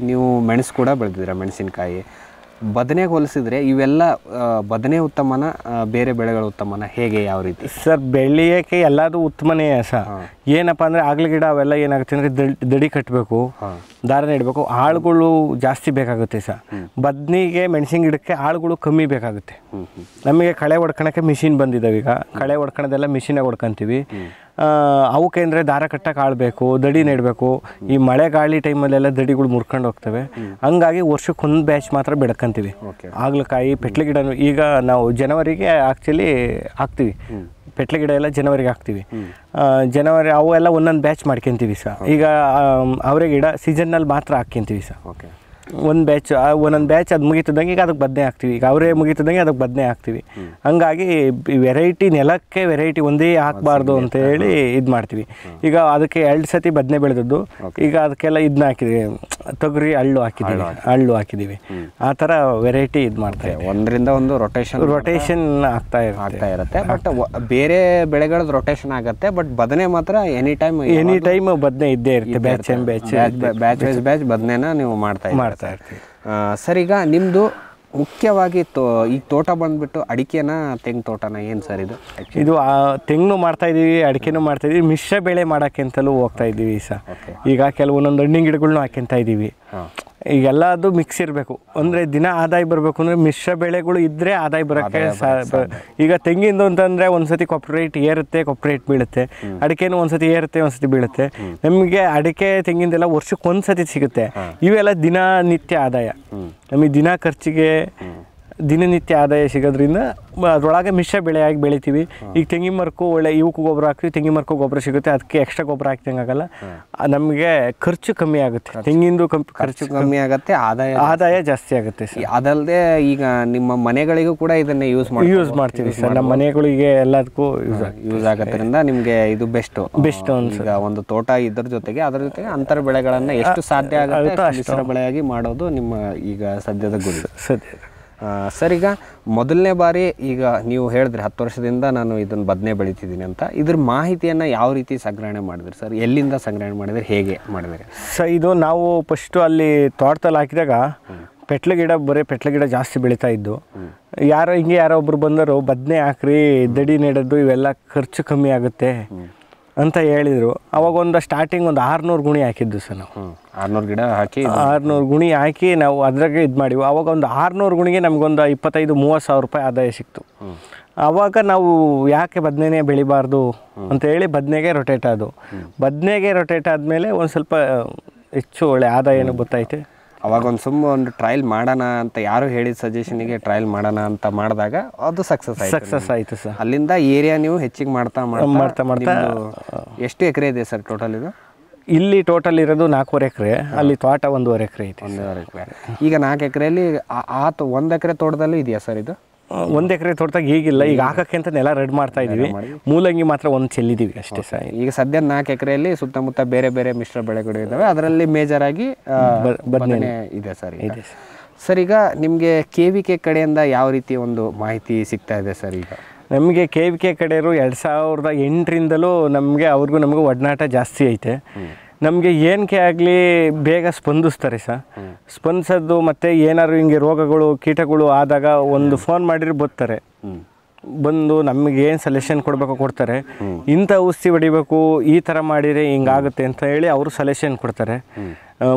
ನೀವು ಮೆಣಸು ಕೂಡ ಬೆಳೆದಿದ್ದೀರಾ ಮೆಣಸಿನಕಾಯಿ ಬದನೆ ಹೋಲಿಸಿದ್ರೆ ಇವೆಲ್ಲ ಬದನೆ ಉತ್ತಮನ ಬೇರೆ ಬೆಳೆಗಳ ಉತ್ತಮನ ಹೇಗೆ ಯಾವ ರೀತಿ ಸರ್ ಬೆಳೆಯೋಕ್ಕೆ ಎಲ್ಲದೂ ಉತ್ತಮನೇ ಸರ್ ಏನಪ್ಪ ಅಂದರೆ ಆಗ್ಲ ಗಿಡ ಅವೆಲ್ಲ ಏನಾಗುತ್ತೆ ಅಂದರೆ ದಡಿ ಕಟ್ಟಬೇಕು ದಾರ ನೆಡಬೇಕು ಆಳುಗಳು ಜಾಸ್ತಿ ಬೇಕಾಗುತ್ತೆ ಸರ್ ಬದ್ನಿಗೆ ಮೆಣಸಿನ ಗಿಡಕ್ಕೆ ಆಳುಗಳು ಕಮ್ಮಿ ಬೇಕಾಗುತ್ತೆ ನಮಗೆ ಕಳೆ ಹೊಡ್ಕೊಳಕ್ಕೆ ಮಿಷಿನ್ ಬಂದಿದ್ದಾವೆ ಈಗ ಕಳೆ ಹೊಡ್ಕೊಳೋದೆಲ್ಲ ಮಿಷಿನಾಗಿ ಹೊಡ್ಕೊತೀವಿ ಅವಕ್ಕೆ ಅಂದರೆ ದಾರ ಕಟ್ಟಕ್ಕೆ ಆಳ್ಬೇಕು ದಡಿ ನೆಡಬೇಕು ಈ ಮಳೆ ಗಾಳಿ ಟೈಮಲ್ಲೆಲ್ಲ ದಡಿಗಳು ಮುರ್ಕೊಂಡು ಹೋಗ್ತವೆ ಹಂಗಾಗಿ ವರ್ಷಕ್ಕೆ ಒಂದು ಬ್ಯಾಚ್ ಮಾತ್ರ ಬೆಳ್ಕೊಂತೀವಿ ಆಗ್ಲಕಾಯಿ ಪೆಟ್ಲಿ ಗಿಡನೂ ಈಗ ನಾವು ಜನವರಿಗೆ ಆ್ಯಕ್ಚುಲಿ ಹಾಕ್ತೀವಿ ಪೆಟ್ಲೆ ಗಿಡ ಎಲ್ಲ ಜನವರಿಗೆ ಹಾಕ್ತೀವಿ ಜನವರಿ ಅವು ಎಲ್ಲ ಒಂದೊಂದು ಬ್ಯಾಚ್ ಮಾಡ್ಕೊತೀವಿ ಸರ್ ಈಗ ಅವರೇ ಗಿಡ ಸೀಸನ್ನಲ್ಲಿ ಮಾತ್ರ ಹಾಕ್ಕೊಂತೀವಿ ಸರ್ ಓಕೆ ಒಂದು ಬ್ಯಾಚ್ ಒಂದೊಂದು ಬ್ಯಾಚ್ ಅದು ಮುಗಿತದಂಗೆ ಈಗ ಅದಕ್ಕೆ ಬದನೆ ಹಾಕ್ತೀವಿ ಈಗ ಅವರೇ ಮುಗಿತದಂಗೆ ಅದಕ್ಕೆ ಬದನೆ ಹಾಕ್ತೀವಿ ಹಂಗಾಗಿ ವೆರೈಟಿ ನೆಲಕ್ಕೆ ವೆರೈಟಿ ಒಂದೇ ಹಾಕ್ಬಾರ್ದು ಅಂತ ಹೇಳಿ ಇದು ಮಾಡ್ತೀವಿ ಈಗ ಅದಕ್ಕೆ ಎರಡು ಸತಿ ಬದನೆ ಬೆಳೆದದ್ದು ಈಗ ಅದಕ್ಕೆಲ್ಲ ಇದನ್ನ ಹಾಕಿದ್ವಿ ತೊಗರಿ ಹಳ್ಳು ಹಾಕಿದ್ದೀವಿ ಹಳ್ಳು ಹಾಕಿದ್ದೀವಿ ಆ ಥರ ವೆರೈಟಿ ಇದು ಮಾಡ್ತಾರೆ ಒಂದರಿಂದ ಒಂದು ರೊಟೇಷನ್ ರೊಟೇಷನ್ ಆಗ್ತಾ ಆಗ್ತಾ ಇರುತ್ತೆ ಬಟ್ ಬೇರೆ ಬೆಳೆಗಳದ್ದು ರೊಟೇಷನ್ ಆಗುತ್ತೆ ಬಟ್ ಬದನೆ ಮಾತ್ರ ಎನಿ ಟೈಮ್ ಎನಿ ಟೈಮ್ ಬದನೆ ಇದ್ದೇ ಇರುತ್ತೆ ಬ್ಯಾಚ್ ಬ್ಯಾಚ್ ಬ್ಯಾಚ್ ಬ್ಯಾಚ್ ಬದನೆನ ನೀವು ಮಾಡ್ತಾ ಮಾಡ್ತಾ ಮಾಡ್ತಾ ಇರ್ತೀವಿ ಸರ್ ಈಗ ನಿಮ್ಮದು ಮುಖ್ಯವಾಗಿ ತೋ ಈ ತೋಟ ಬಂದುಬಿಟ್ಟು ಅಡಿಕೆನ ತೆಂಗು ತೋಟನ ಏನು ಸರ್ ಇದು ಇದು ತೆಂಗು ಇದ್ದೀವಿ ಅಡಿಕೆನೂ ಮಾಡ್ತಾ ಇದ್ದೀವಿ ಮಿಶ್ರ ಬೆಳೆ ಮಾಡೋಕ್ಕಿಂತಲೂ ಹೋಗ್ತಾ ಇದ್ದೀವಿ ಸರ್ ಈಗ ಕೆಲವು ಒಂದೊಂದು ಹಣ್ಣಿನ ಗಿಡಗಳ್ನ ಹಾಕ್ಯಂತ ಇದ್ದೀವಿ ಈಗೆಲ್ಲ ಮಿಕ್ಸ್ ಇರಬೇಕು ಅಂದರೆ ದಿನ ಆದಾಯ ಬರಬೇಕು ಅಂದರೆ ಮಿಶ್ರ ಬೆಳೆಗಳು ಇದ್ದರೆ ಆದಾಯ ಬರೋಕ್ಕೆ ಈಗ ತೆಂಗಿಂದು ಅಂತಂದರೆ ಒಂದು ಸತಿ ರೇಟ್ ಏರುತ್ತೆ ರೇಟ್ ಬೀಳುತ್ತೆ ಅಡಿಕೆನೂ ಒಂದು ಸತಿ ಏರುತ್ತೆ ಒಂದು ಸತಿ ಬೀಳುತ್ತೆ ನಮಗೆ ಅಡಿಕೆ ತೆಂಗಿಂದೆಲ್ಲ ವರ್ಷಕ್ಕೆ ಒಂದು ಸತಿ ಸಿಗುತ್ತೆ ಇವೆಲ್ಲ ದಿನನಿತ್ಯ ಆದಾಯ ನಮಗೆ ದಿನ ಖರ್ಚಿಗೆ ದಿನನಿತ್ಯ ಆದಾಯ ಸಿಗೋದ್ರಿಂದ ಅದರೊಳಗೆ ಮಿಶ್ರ ಬೆಳೆಯಾಗಿ ಬೆಳಿತೀವಿ ಈಗ ತೆಂಗಿನ ಮರಕ್ಕೂ ಒಳ್ಳೆ ಇವಕ್ಕೂ ಗೊಬ್ಬರ ಹಾಕ್ತೀವಿ ತೆಂಗಿನ ಮರಕ್ಕೂ ಗೊಬ್ಬರ ಸಿಗುತ್ತೆ ಅದಕ್ಕೆ ಎಕ್ಸ್ಟ್ರಾ ಗೊಬ್ಬರ ಹಾಕ್ದಂಗಾಗಲ್ಲ ನಮಗೆ ಖರ್ಚು ಕಮ್ಮಿ ಆಗುತ್ತೆ ತೆಂಗಿಂದು ಖರ್ಚು ಕಮ್ಮಿ ಆಗುತ್ತೆ ಆದಾಯ ಆದಾಯ ಜಾಸ್ತಿ ಆಗುತ್ತೆ ಸರ್ ಅದಲ್ಲದೆ ಈಗ ನಿಮ್ಮ ಮನೆಗಳಿಗೂ ಕೂಡ ಇದನ್ನೇ ಯೂಸ್ ಮಾಡಿ ಯೂಸ್ ಮಾಡ್ತೀವಿ ಸರ್ ನಮ್ಮ ಮನೆಗಳಿಗೆ ಎಲ್ಲದಕ್ಕೂ ಯೂಸ್ ಯೂಸ್ ಆಗೋದ್ರಿಂದ ನಿಮಗೆ ಇದು ಬೆಸ್ಟ್ ಬೆಸ್ಟ್ ಈಗ ಒಂದು ತೋಟ ಇದ್ರ ಜೊತೆಗೆ ಅದರ ಜೊತೆಗೆ ಅಂತರ ಬೆಳೆಗಳನ್ನು ಎಷ್ಟು ಸಾಧ್ಯ ಆಗುತ್ತೆ ಬೆಳೆಯಾಗಿ ಮಾಡೋದು ನಿಮ್ಮ ಈಗ ಸದ್ಯದ ಗುರಿ ಸದ್ಯ ಸರ್ ಈಗ ಮೊದಲನೇ ಬಾರಿ ಈಗ ನೀವು ಹೇಳಿದ್ರೆ ಹತ್ತು ವರ್ಷದಿಂದ ನಾನು ಇದನ್ನು ಬದನೆ ಬೆಳಿತಿದ್ದೀನಿ ಅಂತ ಇದ್ರ ಮಾಹಿತಿಯನ್ನು ಯಾವ ರೀತಿ ಸಂಗ್ರಹಣೆ ಮಾಡಿದ್ರಿ ಸರ್ ಎಲ್ಲಿಂದ ಸಂಗ್ರಹಣೆ ಮಾಡಿದ್ರೆ ಹೇಗೆ ಮಾಡಿದ್ರಿ ಸರ್ ಇದು ನಾವು ಫಸ್ಟು ಅಲ್ಲಿ ತೋಟದಲ್ಲಿ ಹಾಕಿದಾಗ ಪೆಟ್ಲ ಗಿಡ ಬರೀ ಪೆಟ್ಲ ಗಿಡ ಜಾಸ್ತಿ ಬೆಳೀತಾ ಇದ್ದು ಯಾರೋ ಹಿಂಗೆ ಯಾರೋ ಒಬ್ರು ಬಂದರು ಬದನೆ ಹಾಕ್ರಿ ದಡಿ ನೆಡೋದು ಇವೆಲ್ಲ ಖರ್ಚು ಕಮ್ಮಿ ಆಗುತ್ತೆ ಅಂತ ಹೇಳಿದರು ಅವಾಗ ಒಂದು ಸ್ಟಾರ್ಟಿಂಗ್ ಒಂದು ಆರುನೂರು ಗುಣಿ ಹಾಕಿದ್ದು ಸರ್ ನಾವು ಆರುನೂರು ಗಿಡ ಹಾಕಿ ಆರುನೂರು ಗುಣಿ ಹಾಕಿ ನಾವು ಅದ್ರಾಗೆ ಇದು ಮಾಡಿವು ಅವಾಗ ಒಂದು ಆರುನೂರು ಗುಣಿಗೆ ನಮಗೊಂದು ಇಪ್ಪತ್ತೈದು ಮೂವತ್ತು ಸಾವಿರ ರೂಪಾಯಿ ಆದಾಯ ಸಿಕ್ತು ಆವಾಗ ನಾವು ಯಾಕೆ ಬದನೆನೇ ಬೆಳಿಬಾರ್ದು ಅಂತೇಳಿ ಬದನೆಗೆ ರೊಟೇಟ್ ಆದವು ಬದನೆಗೆ ರೊಟೇಟ್ ಆದಮೇಲೆ ಒಂದು ಸ್ವಲ್ಪ ಹೆಚ್ಚು ಒಳ್ಳೆ ಆದಾಯನೂ ಗೊತ್ತಾಯ್ತು ಅವಾಗ ಒಂದು ಸುಮ್ಮ ಒಂದು ಟ್ರಯಲ್ ಮಾಡೋಣ ಅಂತ ಯಾರು ಹೇಳಿದ ಸಜೆಷನ್ಗೆ ಟ್ರಯಲ್ ಮಾಡೋಣ ಅಂತ ಮಾಡಿದಾಗ ಅದು ಸಕ್ಸಸ್ ಆಯ್ತು ಸಕ್ಸಸ್ ಆಯ್ತು ಸರ್ ಅಲ್ಲಿಂದ ಏರಿಯಾ ನೀವು ಹೆಚ್ಚಿಗೆ ಮಾಡ್ತಾ ಮಾಡ್ತಾ ಮಾಡ್ತಾ ಎಷ್ಟು ಎಕರೆ ಇದೆ ಸರ್ ಟೋಟಲ್ ಇದು ಇಲ್ಲಿ ಟೋಟಲ್ ಇರೋದು ನಾಲ್ಕೂವರೆ ಎಕರೆ ಅಲ್ಲಿ ತೋಟ ಒಂದೂವರೆ ಎಕರೆ ಐತೆ ಒಂದೂವರೆ ಎಕರೆ ಈಗ ನಾಲ್ಕು ಎಕರೆಯಲ್ಲಿ ಆ ಒಂದು ಎಕರೆ ತೋಟದಲ್ಲೂ ಇದೆಯಾ ಸರ್ ಇದು ಒಂದು ಎಕರೆ ತೋಟದಾಗ ಈಗಿಲ್ಲ ಈಗ ಹಾಕಕ್ಕೆ ಅಂತ ನೆಲ ರೆಡ್ ಮಾಡ್ತಾ ಇದೀವಿ ಮೂಲಂಗಿ ಮಾತ್ರ ಒಂದು ಚೆಲ್ಲಿದ್ದೀವಿ ಅಷ್ಟೇ ಸರ್ ಈಗ ಸದ್ಯ ನಾಲ್ಕು ಎಕರೆಯಲ್ಲಿ ಸುತ್ತಮುತ್ತ ಬೇರೆ ಬೇರೆ ಮಿಶ್ರ ಬೆಳೆಗಳು ಇದ್ದಾವೆ ಅದರಲ್ಲಿ ಮೇಜರ್ ಆಗಿ ಬದನೆ ಇದೆ ಸರ್ ಇದೆ ಸರ್ ಈಗ ನಿಮಗೆ ಕೆ ವಿ ಕೆ ಕಡೆಯಿಂದ ಯಾವ ರೀತಿ ಒಂದು ಮಾಹಿತಿ ಸಿಗ್ತಾ ಇದೆ ಸರ್ ಈಗ ನಮಗೆ ಕೆ ವಿ ಕೆ ಕಡೆಯರು ಎರಡು ಸಾವಿರದ ಎಂಟರಿಂದಲೂ ನಮಗೆ ಅವ್ರಿಗೂ ನಮಗೂ ಒಡನಾಟ ಜಾಸ್ತಿ ಐತೆ ನಮಗೆ ಏನಕ್ಕೆ ಆಗಲಿ ಬೇಗ ಸ್ಪಂದಿಸ್ತಾರೆ ಸರ್ ಸ್ಪಂದಿಸೋದು ಮತ್ತು ಏನಾದ್ರು ಹಿಂಗೆ ರೋಗಗಳು ಕೀಟಗಳು ಆದಾಗ ಒಂದು ಫೋನ್ ಮಾಡಿರಿ ಬರ್ತಾರೆ ಬಂದು ನಮಗೆ ಏನು ಸಲೆಷನ್ ಕೊಡಬೇಕು ಕೊಡ್ತಾರೆ ಇಂಥ ಔಷಧಿ ಹೊಡಿಬೇಕು ಈ ಥರ ಮಾಡಿದರೆ ಹಿಂಗಾಗುತ್ತೆ ಅಂತ ಹೇಳಿ ಅವರು ಸಲೆಷನ್ ಕೊಡ್ತಾರೆ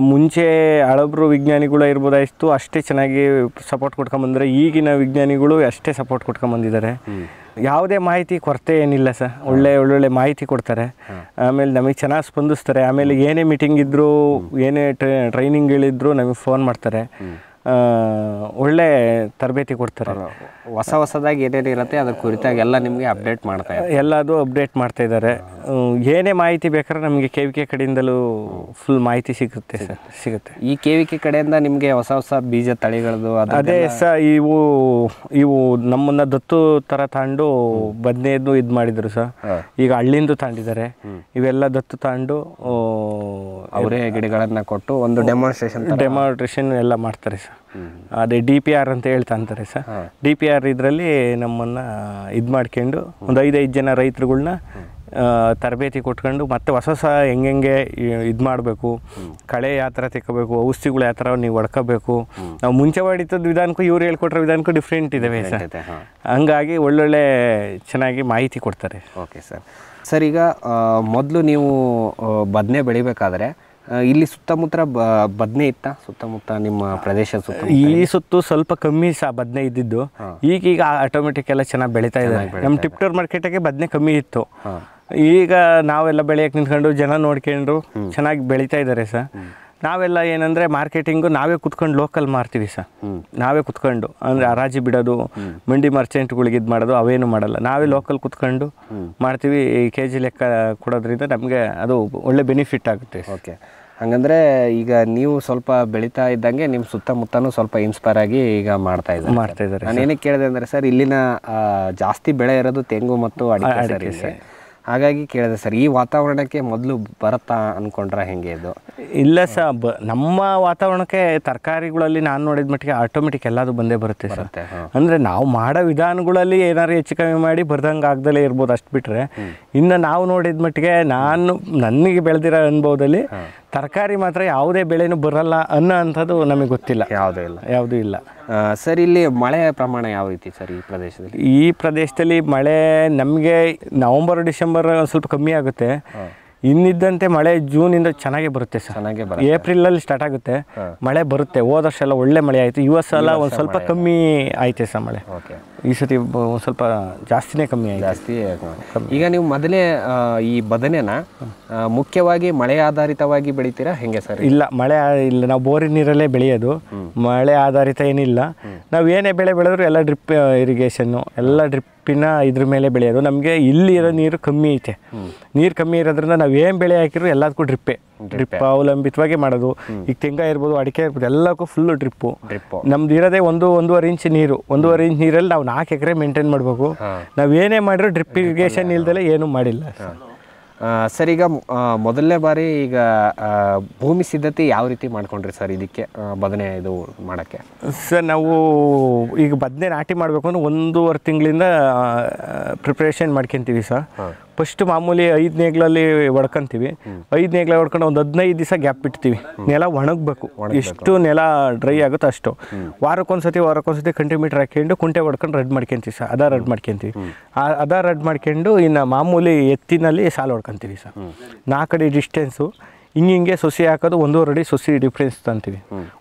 ಮುಂಚೆ ಹಳಬ್ರು ವಿಜ್ಞಾನಿಗಳು ಇರ್ಬೋದಾಯಿತು ಅಷ್ಟೇ ಚೆನ್ನಾಗಿ ಸಪೋರ್ಟ್ ಕೊಟ್ಕೊಂಬಂದರೆ ಈಗಿನ ವಿಜ್ಞಾನಿಗಳು ಅಷ್ಟೇ ಸಪೋರ್ಟ್ ಕೊಟ್ಕೊಂಬಂದಿದ್ದಾರೆ ಯಾವುದೇ ಮಾಹಿತಿ ಕೊರತೆ ಏನಿಲ್ಲ ಸರ್ ಒಳ್ಳೆ ಒಳ್ಳೊಳ್ಳೆ ಮಾಹಿತಿ ಕೊಡ್ತಾರೆ ಆಮೇಲೆ ನಮಗೆ ಚೆನ್ನಾಗಿ ಸ್ಪಂದಿಸ್ತಾರೆ ಆಮೇಲೆ ಏನೇ ಮೀಟಿಂಗ್ ಇದ್ದರೂ ಏನೇ ಟ್ರೈನಿಂಗ್ಗಳಿದ್ದರೂ ನಮಗೆ ಫೋನ್ ಮಾಡ್ತಾರೆ ಒಳ್ಳೆ ತರಬೇತಿ ಕೊಡ್ತಾರೆ ಹೊಸ ಹೊಸದಾಗಿ ಏನೇನು ಇರುತ್ತೆ ಅದ್ರ ಕುರಿತಾಗಿ ಎಲ್ಲ ನಿಮಗೆ ಅಪ್ಡೇಟ್ ಮಾಡ್ತಾ ಎಲ್ಲದು ಅಪ್ಡೇಟ್ ಮಾಡ್ತಾ ಇದ್ದಾರೆ ಏನೇ ಮಾಹಿತಿ ಬೇಕಾದ್ರೆ ನಮಗೆ ಕೆ ವಿ ಕೆ ಕಡೆಯಿಂದಲೂ ಫುಲ್ ಮಾಹಿತಿ ಸಿಗುತ್ತೆ ಸರ್ ಸಿಗುತ್ತೆ ಈ ಕೆ ವಿ ಕೆ ಕಡೆಯಿಂದ ನಿಮಗೆ ಹೊಸ ಹೊಸ ಬೀಜ ತಳಿಗಳದ್ದು ಅದೇ ಸಹ ಇವು ಇವು ನಮ್ಮನ್ನು ದತ್ತು ಥರ ತಗೊಂಡು ಬದನೇದು ಇದು ಮಾಡಿದರು ಸರ್ ಈಗ ಹಳ್ಳಿಂದು ತಗೊಂಡಿದ್ದಾರೆ ಇವೆಲ್ಲ ದತ್ತು ತಗೊಂಡು ಅವರೇ ಗಿಡಗಳನ್ನು ಕೊಟ್ಟು ಒಂದು ಡೆಮಾನ್ಸ್ಟ್ರೇಷನ್ ಡೆಮಾನ್ಸ್ಟ್ರೇಷನ್ ಎಲ್ಲ ಮಾಡ್ತಾರೆ ಸರ್ ಅದೇ ಡಿ ಪಿ ಆರ್ ಅಂತ ಹೇಳ್ತಾ ಅಂತಾರೆ ಸರ್ ಡಿ ಪಿ ಆರ್ ಇದರಲ್ಲಿ ನಮ್ಮನ್ನು ಇದು ಮಾಡ್ಕೊಂಡು ಒಂದು ಐದೈದು ಜನ ರೈತರುಗಳ್ನ ತರಬೇತಿ ಕೊಟ್ಕೊಂಡು ಮತ್ತೆ ಹೊಸ ಹೊಸ ಹೆಂಗೆಂಗೆ ಇದು ಮಾಡಬೇಕು ಕಳೆ ಯಾವ ಥರ ತೆಕ್ಕಬೇಕು ಔಷಧಿಗಳು ಯಾವ ಥರ ನೀವು ಹೊಡ್ಕೋಬೇಕು ನಾವು ಮುಂಚೆ ಮಾಡಿದ್ದ ವಿಧಾನಕ್ಕೂ ಇವ್ರು ಹೇಳ್ಕೊಟ್ರೆ ವಿಧಾನಕ್ಕೂ ಡಿಫ್ರೆಂಟ್ ಇದ್ದಾವೆ ಸರ್ ಹಂಗಾಗಿ ಒಳ್ಳೊಳ್ಳೆ ಚೆನ್ನಾಗಿ ಮಾಹಿತಿ ಕೊಡ್ತಾರೆ ಓಕೆ ಸರ್ ಸರ್ ಈಗ ಮೊದಲು ನೀವು ಬದನೆ ಬೆಳಿಬೇಕಾದ್ರೆ ಇಲ್ಲಿ ಸುತ್ತಮುತ್ತ ಬದನೆ ಇತ್ತ ಸುತ್ತಮುತ್ತ ನಿಮ್ಮ ಪ್ರದೇಶ ಸುತ್ತ ಈ ಸುತ್ತು ಸ್ವಲ್ಪ ಕಮ್ಮಿ ಸಹ ಬದನೆ ಇದ್ದಿದ್ದು ಈಗೀಗ ಆಟೋಮೆಟಿಕ್ ಎಲ್ಲ ಚೆನ್ನಾಗಿ ಬೆಳೀತಾ ಇದೆ ನಮ್ಮ ಟಿಪ್ಟೋರ್ ಮಾರ್ಕೆಟಿಗೆ ಬದನೆ ಕಮ್ಮಿ ಇತ್ತು ಈಗ ನಾವೆಲ್ಲ ಬೆಳೆಯಕ್ಕೆ ನಿಂತ್ಕೊಂಡು ಜನ ನೋಡ್ಕೊಂಡ್ರು ಚೆನ್ನಾಗಿ ಬೆಳೀತಾ ಇದ್ದಾರೆ ಸರ್ ನಾವೆಲ್ಲ ಏನಂದ್ರೆ ಮಾರ್ಕೆಟಿಂಗು ನಾವೇ ಕುತ್ಕೊಂಡು ಲೋಕಲ್ ಮಾರ್ತೀವಿ ಸರ್ ನಾವೇ ಕುತ್ಕೊಂಡು ಅಂದ್ರೆ ಹರಾಜಿ ಬಿಡೋದು ಮಂಡಿ ಮರ್ಚೆಂಟ್ಗಳಿಗೆ ಇದು ಮಾಡೋದು ಅವೇನು ಮಾಡಲ್ಲ ನಾವೇ ಲೋಕಲ್ ಕುತ್ಕೊಂಡು ಮಾಡ್ತೀವಿ ಕೆ ಜಿ ಲೆಕ್ಕ ಕೊಡೋದ್ರಿಂದ ನಮಗೆ ಅದು ಒಳ್ಳೆ ಬೆನಿಫಿಟ್ ಆಗುತ್ತೆ ಓಕೆ ಹಂಗಂದ್ರೆ ಈಗ ನೀವು ಸ್ವಲ್ಪ ಬೆಳೀತಾ ಇದ್ದಂಗೆ ನಿಮ್ಮ ಸುತ್ತಮುತ್ತನೂ ಸ್ವಲ್ಪ ಇನ್ಸ್ಪೈರ್ ಆಗಿ ಈಗ ಮಾಡ್ತಾ ಇದ್ದಾರೆ ಮಾಡ್ತಾ ಇದ್ದಾರೆ ನಾನು ಏನಕ್ಕೆ ಕೇಳಿದೆ ಅಂದರೆ ಸರ್ ಇಲ್ಲಿನ ಜಾಸ್ತಿ ಬೆಳೆ ಇರೋದು ತೆಂಗು ಮತ್ತು ಅಡಿಕೆ ಸರ್ ಹಾಗಾಗಿ ಕೇಳಿದೆ ಸರ್ ಈ ವಾತಾವರಣಕ್ಕೆ ಮೊದಲು ಬರುತ್ತಾ ಅಂದ್ಕೊಂಡ್ರೆ ಹೆಂಗೆ ಇದು ಇಲ್ಲ ಸರ್ ಬ ನಮ್ಮ ವಾತಾವರಣಕ್ಕೆ ತರಕಾರಿಗಳಲ್ಲಿ ನಾನು ನೋಡಿದ ಮಟ್ಟಿಗೆ ಆಟೋಮೆಟಿಕ್ ಎಲ್ಲದು ಬಂದೇ ಬರುತ್ತೆ ಸರ್ ಅಂದರೆ ನಾವು ಮಾಡೋ ವಿಧಾನಗಳಲ್ಲಿ ಏನಾದ್ರು ಹೆಚ್ಚು ಕಮ್ಮಿ ಮಾಡಿ ಬರ್ದಂಗೆ ಆಗದಲ್ಲೇ ಇರ್ಬೋದು ಅಷ್ಟು ಬಿಟ್ಟರೆ ಇನ್ನು ನಾವು ನೋಡಿದ ಮಟ್ಟಿಗೆ ನಾನು ನನಗೆ ಬೆಳೆದಿರೋ ಅನುಭವದಲ್ಲಿ ತರಕಾರಿ ಮಾತ್ರ ಯಾವುದೇ ಬೆಳೆನೂ ಬರಲ್ಲ ಅನ್ನೋ ಅಂಥದ್ದು ನಮಗೆ ಗೊತ್ತಿಲ್ಲ ಯಾವುದೂ ಇಲ್ಲ ಯಾವುದೂ ಇಲ್ಲ ಸರ್ ಇಲ್ಲಿ ಮಳೆ ಪ್ರಮಾಣ ಯಾವ ರೀತಿ ಸರ್ ಈ ಪ್ರದೇಶದಲ್ಲಿ ಈ ಪ್ರದೇಶದಲ್ಲಿ ಮಳೆ ನಮಗೆ ನವಂಬರ್ ಡಿಸೆಂಬರ್ ಸ್ವಲ್ಪ ಕಮ್ಮಿ ಆಗುತ್ತೆ ಇನ್ನಿದ್ದಂತೆ ಮಳೆ ಜೂನ್ ಇಂದ ಚೆನ್ನಾಗಿ ಬರುತ್ತೆ ಸರ್ ಚೆನ್ನಾಗಿ ಬರುತ್ತೆ ಏಪ್ರಿಲಲ್ಲಿ ಸ್ಟಾರ್ಟ್ ಆಗುತ್ತೆ ಮಳೆ ಬರುತ್ತೆ ಹೋದ ವರ್ಷ ಎಲ್ಲ ಒಳ್ಳೆ ಮಳೆ ಆಯ್ತು ಈ ವರ್ಷ ಎಲ್ಲ ಒಂದು ಸ್ವಲ್ಪ ಕಮ್ಮಿ ಆಯ್ತೆ ಸರ್ ಮಳೆ ಈ ಸತಿ ಒಂದು ಸ್ವಲ್ಪ ಜಾಸ್ತಿನೇ ಕಮ್ಮಿ ಆಯ್ತು ಜಾಸ್ತಿ ಈಗ ನೀವು ಮೊದಲೇ ಈ ಬದನೆನ ಮುಖ್ಯವಾಗಿ ಮಳೆ ಆಧಾರಿತವಾಗಿ ಬೆಳಿತೀರಾ ಹೆಂಗೆ ಸರ್ ಇಲ್ಲ ಮಳೆ ಇಲ್ಲ ನಾವು ಬೋರಿ ನೀರಲ್ಲೇ ಬೆಳೆಯೋದು ಮಳೆ ಆಧಾರಿತ ಏನಿಲ್ಲ ನಾವು ಏನೇ ಬೆಳೆ ಬೆಳೆದ್ರು ಎಲ್ಲ ಡ್ರಿಪ್ ಇರಿಗೇಷನ್ನು ಎಲ್ಲ ಡ್ರಿಪ್ ಉಪ್ಪಿನ ಇದ್ರ ಮೇಲೆ ಬೆಳೆಯೋದು ನಮಗೆ ಇಲ್ಲಿ ಇರೋ ನೀರು ಕಮ್ಮಿ ಐತೆ ನೀರು ಕಮ್ಮಿ ಇರೋದ್ರಿಂದ ನಾವು ಏನು ಬೆಳೆ ಹಾಕಿದ್ರು ಎಲ್ಲದಕ್ಕೂ ಡ್ರಿಪ್ಪೇ ಡ್ರಿಪ್ ಅವಲಂಬಿತವಾಗಿ ಮಾಡೋದು ಈಗ ತೆಂಗ ಇರ್ಬೋದು ಅಡಿಕೆ ಇರ್ಬೋದು ಎಲ್ಲಕ್ಕೂ ಫುಲ್ಲು ಡ್ರಿಪ್ಪು ನಮ್ದು ಇರೋದೇ ಒಂದು ಒಂದೂವರೆ ಇಂಚ್ ನೀರು ಒಂದೂವರೆ ಇಂಚ್ ನೀರಲ್ಲಿ ನಾವು ನಾಲ್ಕು ಎಕರೆ ಮೇಂಟೈನ್ ಮಾಡಬೇಕು ನಾವು ಏನೇ ಮಾಡಿದ್ರು ಡ್ರಿಪ್ ಇರಿಗೇಷನ್ ಇಲ್ದೇ ಏನೂ ಮಾಡಿಲ್ಲ ಸರ್ ಈಗ ಮೊದಲನೇ ಬಾರಿ ಈಗ ಭೂಮಿ ಸಿದ್ಧತೆ ಯಾವ ರೀತಿ ಮಾಡ್ಕೊಂಡ್ರಿ ಸರ್ ಇದಕ್ಕೆ ಬದನೆ ಇದು ಮಾಡೋಕ್ಕೆ ಸರ್ ನಾವು ಈಗ ಬದನೆ ನಾಟಿ ಮಾಡಬೇಕು ಅಂದ್ರೆ ಒಂದೂವರೆ ತಿಂಗಳಿಂದ ಪ್ರಿಪ್ರೇಷನ್ ಮಾಡ್ಕೊತೀವಿ ಸರ್ ಫಸ್ಟ್ ಮಾಮೂಲಿ ಐದು ನೇಗ್ಲಲ್ಲಿ ಹೊಡ್ಕೊಂತೀವಿ ಐದು ನೇಗ್ಲ ಹೊಡ್ಕೊಂಡು ಒಂದು ಹದಿನೈದು ದಿವಸ ಗ್ಯಾಪ್ ಬಿಡ್ತೀವಿ ನೆಲ ಒಣಗಬೇಕು ಎಷ್ಟು ನೆಲ ಡ್ರೈ ಆಗುತ್ತೋ ಅಷ್ಟು ವಾರಕ್ಕೊಂದ್ಸತಿ ವಾರಕ್ಕೊಂದ್ಸತಿ ಕಂಟಿಮೀಟ್ರ್ ಹಾಕ್ಕೊಂಡು ಕುಂಟೆ ಹೊಡ್ಕೊಂಡು ರೆಡ್ ಮಾಡ್ಕೊಂತೀವಿ ಸರ್ ಅದ ರೆಡ್ ಮಾಡ್ಕೊಂತೀವಿ ಅದ ರೆಡ್ ಮಾಡ್ಕೊಂಡು ಇನ್ನು ಮಾಮೂಲಿ ಎತ್ತಿನಲ್ಲಿ ಸಾಲು ಹೊಡ್ಕೊಂತೀವಿ ಸರ್ ನಾಲ್ಕಡಿ ಡಿಸ್ಟೆನ್ಸು ಹಿಂಗೆ ಹಿಂಗೆ ಸೊಸಿ ಹಾಕೋದು ಒಂದೂವರೆ ಅಡಿ ಸೊಸಿ ಡಿಫ್ರೆನ್ಸ್ ತಂತೀವಿ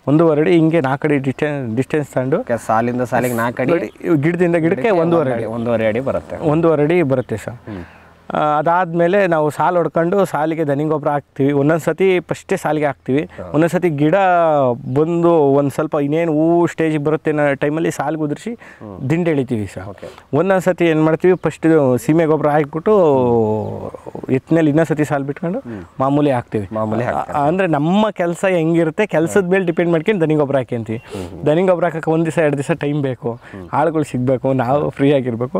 ಒಂದೂವರೆ ಅಡಿ ಹಿಂಗೆ ನಾಲ್ಕು ಅಡಿ ಡಿಸ್ಟೆನ್ಸ್ ಡಿಸ್ಟೆನ್ಸ್ ತಂದು ಸಾಲಿಂದ ಸಾಲಿಗೆ ನಾಲ್ಕು ಅಡಿ ಗಿಡದಿಂದ ಗಿಡಕ್ಕೆ ಒಂದೂವರೆ ಅಡಿ ಒಂದೂವರೆ ಅಡಿ ಬರುತ್ತೆ ಒಂದೂವರೆ ಅಡಿ ಬರುತ್ತೆ ಸರ್ ಅದಾದಮೇಲೆ ನಾವು ಸಾಲು ಹೊಡ್ಕೊಂಡು ಸಾಲಿಗೆ ದನಿ ಗೊಬ್ಬರ ಹಾಕ್ತೀವಿ ಒಂದೊಂದು ಸತಿ ಫಸ್ಟೇ ಸಾಲಿಗೆ ಹಾಕ್ತೀವಿ ಒಂದೊಂದು ಸತಿ ಗಿಡ ಬಂದು ಒಂದು ಸ್ವಲ್ಪ ಇನ್ನೇನು ಹೂ ಸ್ಟೇಜಿಗೆ ಬರುತ್ತೆ ಅನ್ನೋ ಟೈಮಲ್ಲಿ ಸಾಲಿಗೆ ಉದುರಿಸಿ ದಿಂಡೆಳಿತೀವಿ ಎಳಿತೀವಿ ಸರ್ ಒಂದೊಂದು ಸತಿ ಏನು ಮಾಡ್ತೀವಿ ಫಸ್ಟ್ ಸೀಮೆ ಗೊಬ್ಬರ ಹಾಕ್ಬಿಟ್ಟು ಎತ್ತಿನಲ್ಲಿ ಇನ್ನೊಂದು ಸತಿ ಸಾಲು ಬಿಟ್ಕೊಂಡು ಮಾಮೂಲಿ ಹಾಕ್ತೀವಿ ಮಾಮೂಲಿ ಅಂದರೆ ನಮ್ಮ ಕೆಲಸ ಹೆಂಗಿರುತ್ತೆ ಕೆಲಸದ ಮೇಲೆ ಡಿಪೆಂಡ್ ಮಾಡ್ಕೊಂಡು ದನಿ ಗೊಬ್ಬರ ಅಂತೀವಿ ದನಿ ಗೊಬ್ಬರ ಹಾಕಕ್ಕೆ ಒಂದು ದಿವಸ ಎರಡು ದಿವಸ ಟೈಮ್ ಬೇಕು ಆಳುಗಳು ಸಿಗಬೇಕು ನಾವು ಫ್ರೀ ಆಗಿರಬೇಕು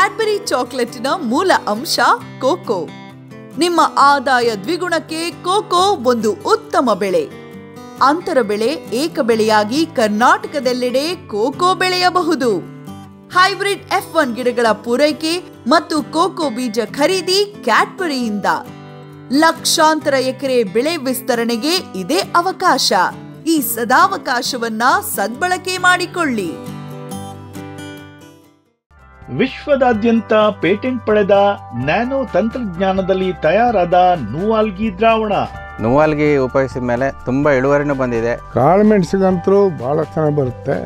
ಕ್ಯಾಡ್ಬರಿ ಚಾಕ್ಲೇಟಿನ ಮೂಲ ಅಂಶ ಕೋಕೋ ನಿಮ್ಮ ಆದಾಯ ದ್ವಿಗುಣಕ್ಕೆ ಕೋಕೋ ಒಂದು ಉತ್ತಮ ಬೆಳೆ ಅಂತರ ಬೆಳೆ ಏಕ ಬೆಳೆಯಾಗಿ ಕರ್ನಾಟಕದೆಲ್ಲೆಡೆ ಕೋಕೋ ಬೆಳೆಯಬಹುದು ಹೈಬ್ರಿಡ್ ಎಫ್ ಒನ್ ಗಿಡಗಳ ಪೂರೈಕೆ ಮತ್ತು ಕೋಕೋ ಬೀಜ ಖರೀದಿ ಕ್ಯಾಡ್ಬರಿಯಿಂದ ಲಕ್ಷಾಂತರ ಎಕರೆ ಬೆಳೆ ವಿಸ್ತರಣೆಗೆ ಇದೇ ಅವಕಾಶ ಈ ಸದಾವಕಾಶವನ್ನ ಸದ್ಬಳಕೆ ಮಾಡಿಕೊಳ್ಳಿ ವಿಶ್ವದಾದ್ಯಂತ ಪೇಟೆಂಟ್ ಪಡೆದ ನ್ಯಾನೋ ತಂತ್ರಜ್ಞಾನದಲ್ಲಿ ತಯಾರಾದ ನೂವಾಲ್ಗಿ ದ್ರಾವಣ ನೂವಾಲ್ಗಿ ಉಪಯೋಗಿಸಿದ ಮೇಲೆ ತುಂಬಾ ಇಳುವರಿನೂ ಬಂದಿದೆ ಮೆಣಸಿಗಂತರೂ ಬಹಳ ಚೆನ್ನಾಗಿ ಬರುತ್ತೆ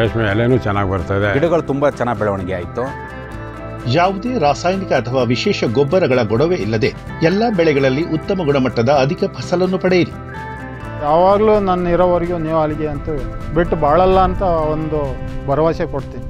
ರೇಷ್ಮೆ ಎಲೆನೂ ಚೆನ್ನಾಗಿ ಬರ್ತದೆ ಗಿಡಗಳು ತುಂಬಾ ಚೆನ್ನಾಗಿ ಬೆಳವಣಿಗೆ ಆಯಿತು ಯಾವುದೇ ರಾಸಾಯನಿಕ ಅಥವಾ ವಿಶೇಷ ಗೊಬ್ಬರಗಳ ಗೊಡವೆ ಇಲ್ಲದೆ ಎಲ್ಲ ಬೆಳೆಗಳಲ್ಲಿ ಉತ್ತಮ ಗುಣಮಟ್ಟದ ಅಧಿಕ ಫಸಲನ್ನು ಪಡೆಯಿರಿ ಯಾವಾಗಲೂ ನನ್ನ ಇರೋವರೆಗೂ ನೀವು ಅಲ್ಲಿಗೆ ಅಂತ ಬಿಟ್ಟು ಬಾಳಲ್ಲ ಅಂತ ಒಂದು ಭರವಸೆ ಕೊಡ್ತೀನಿ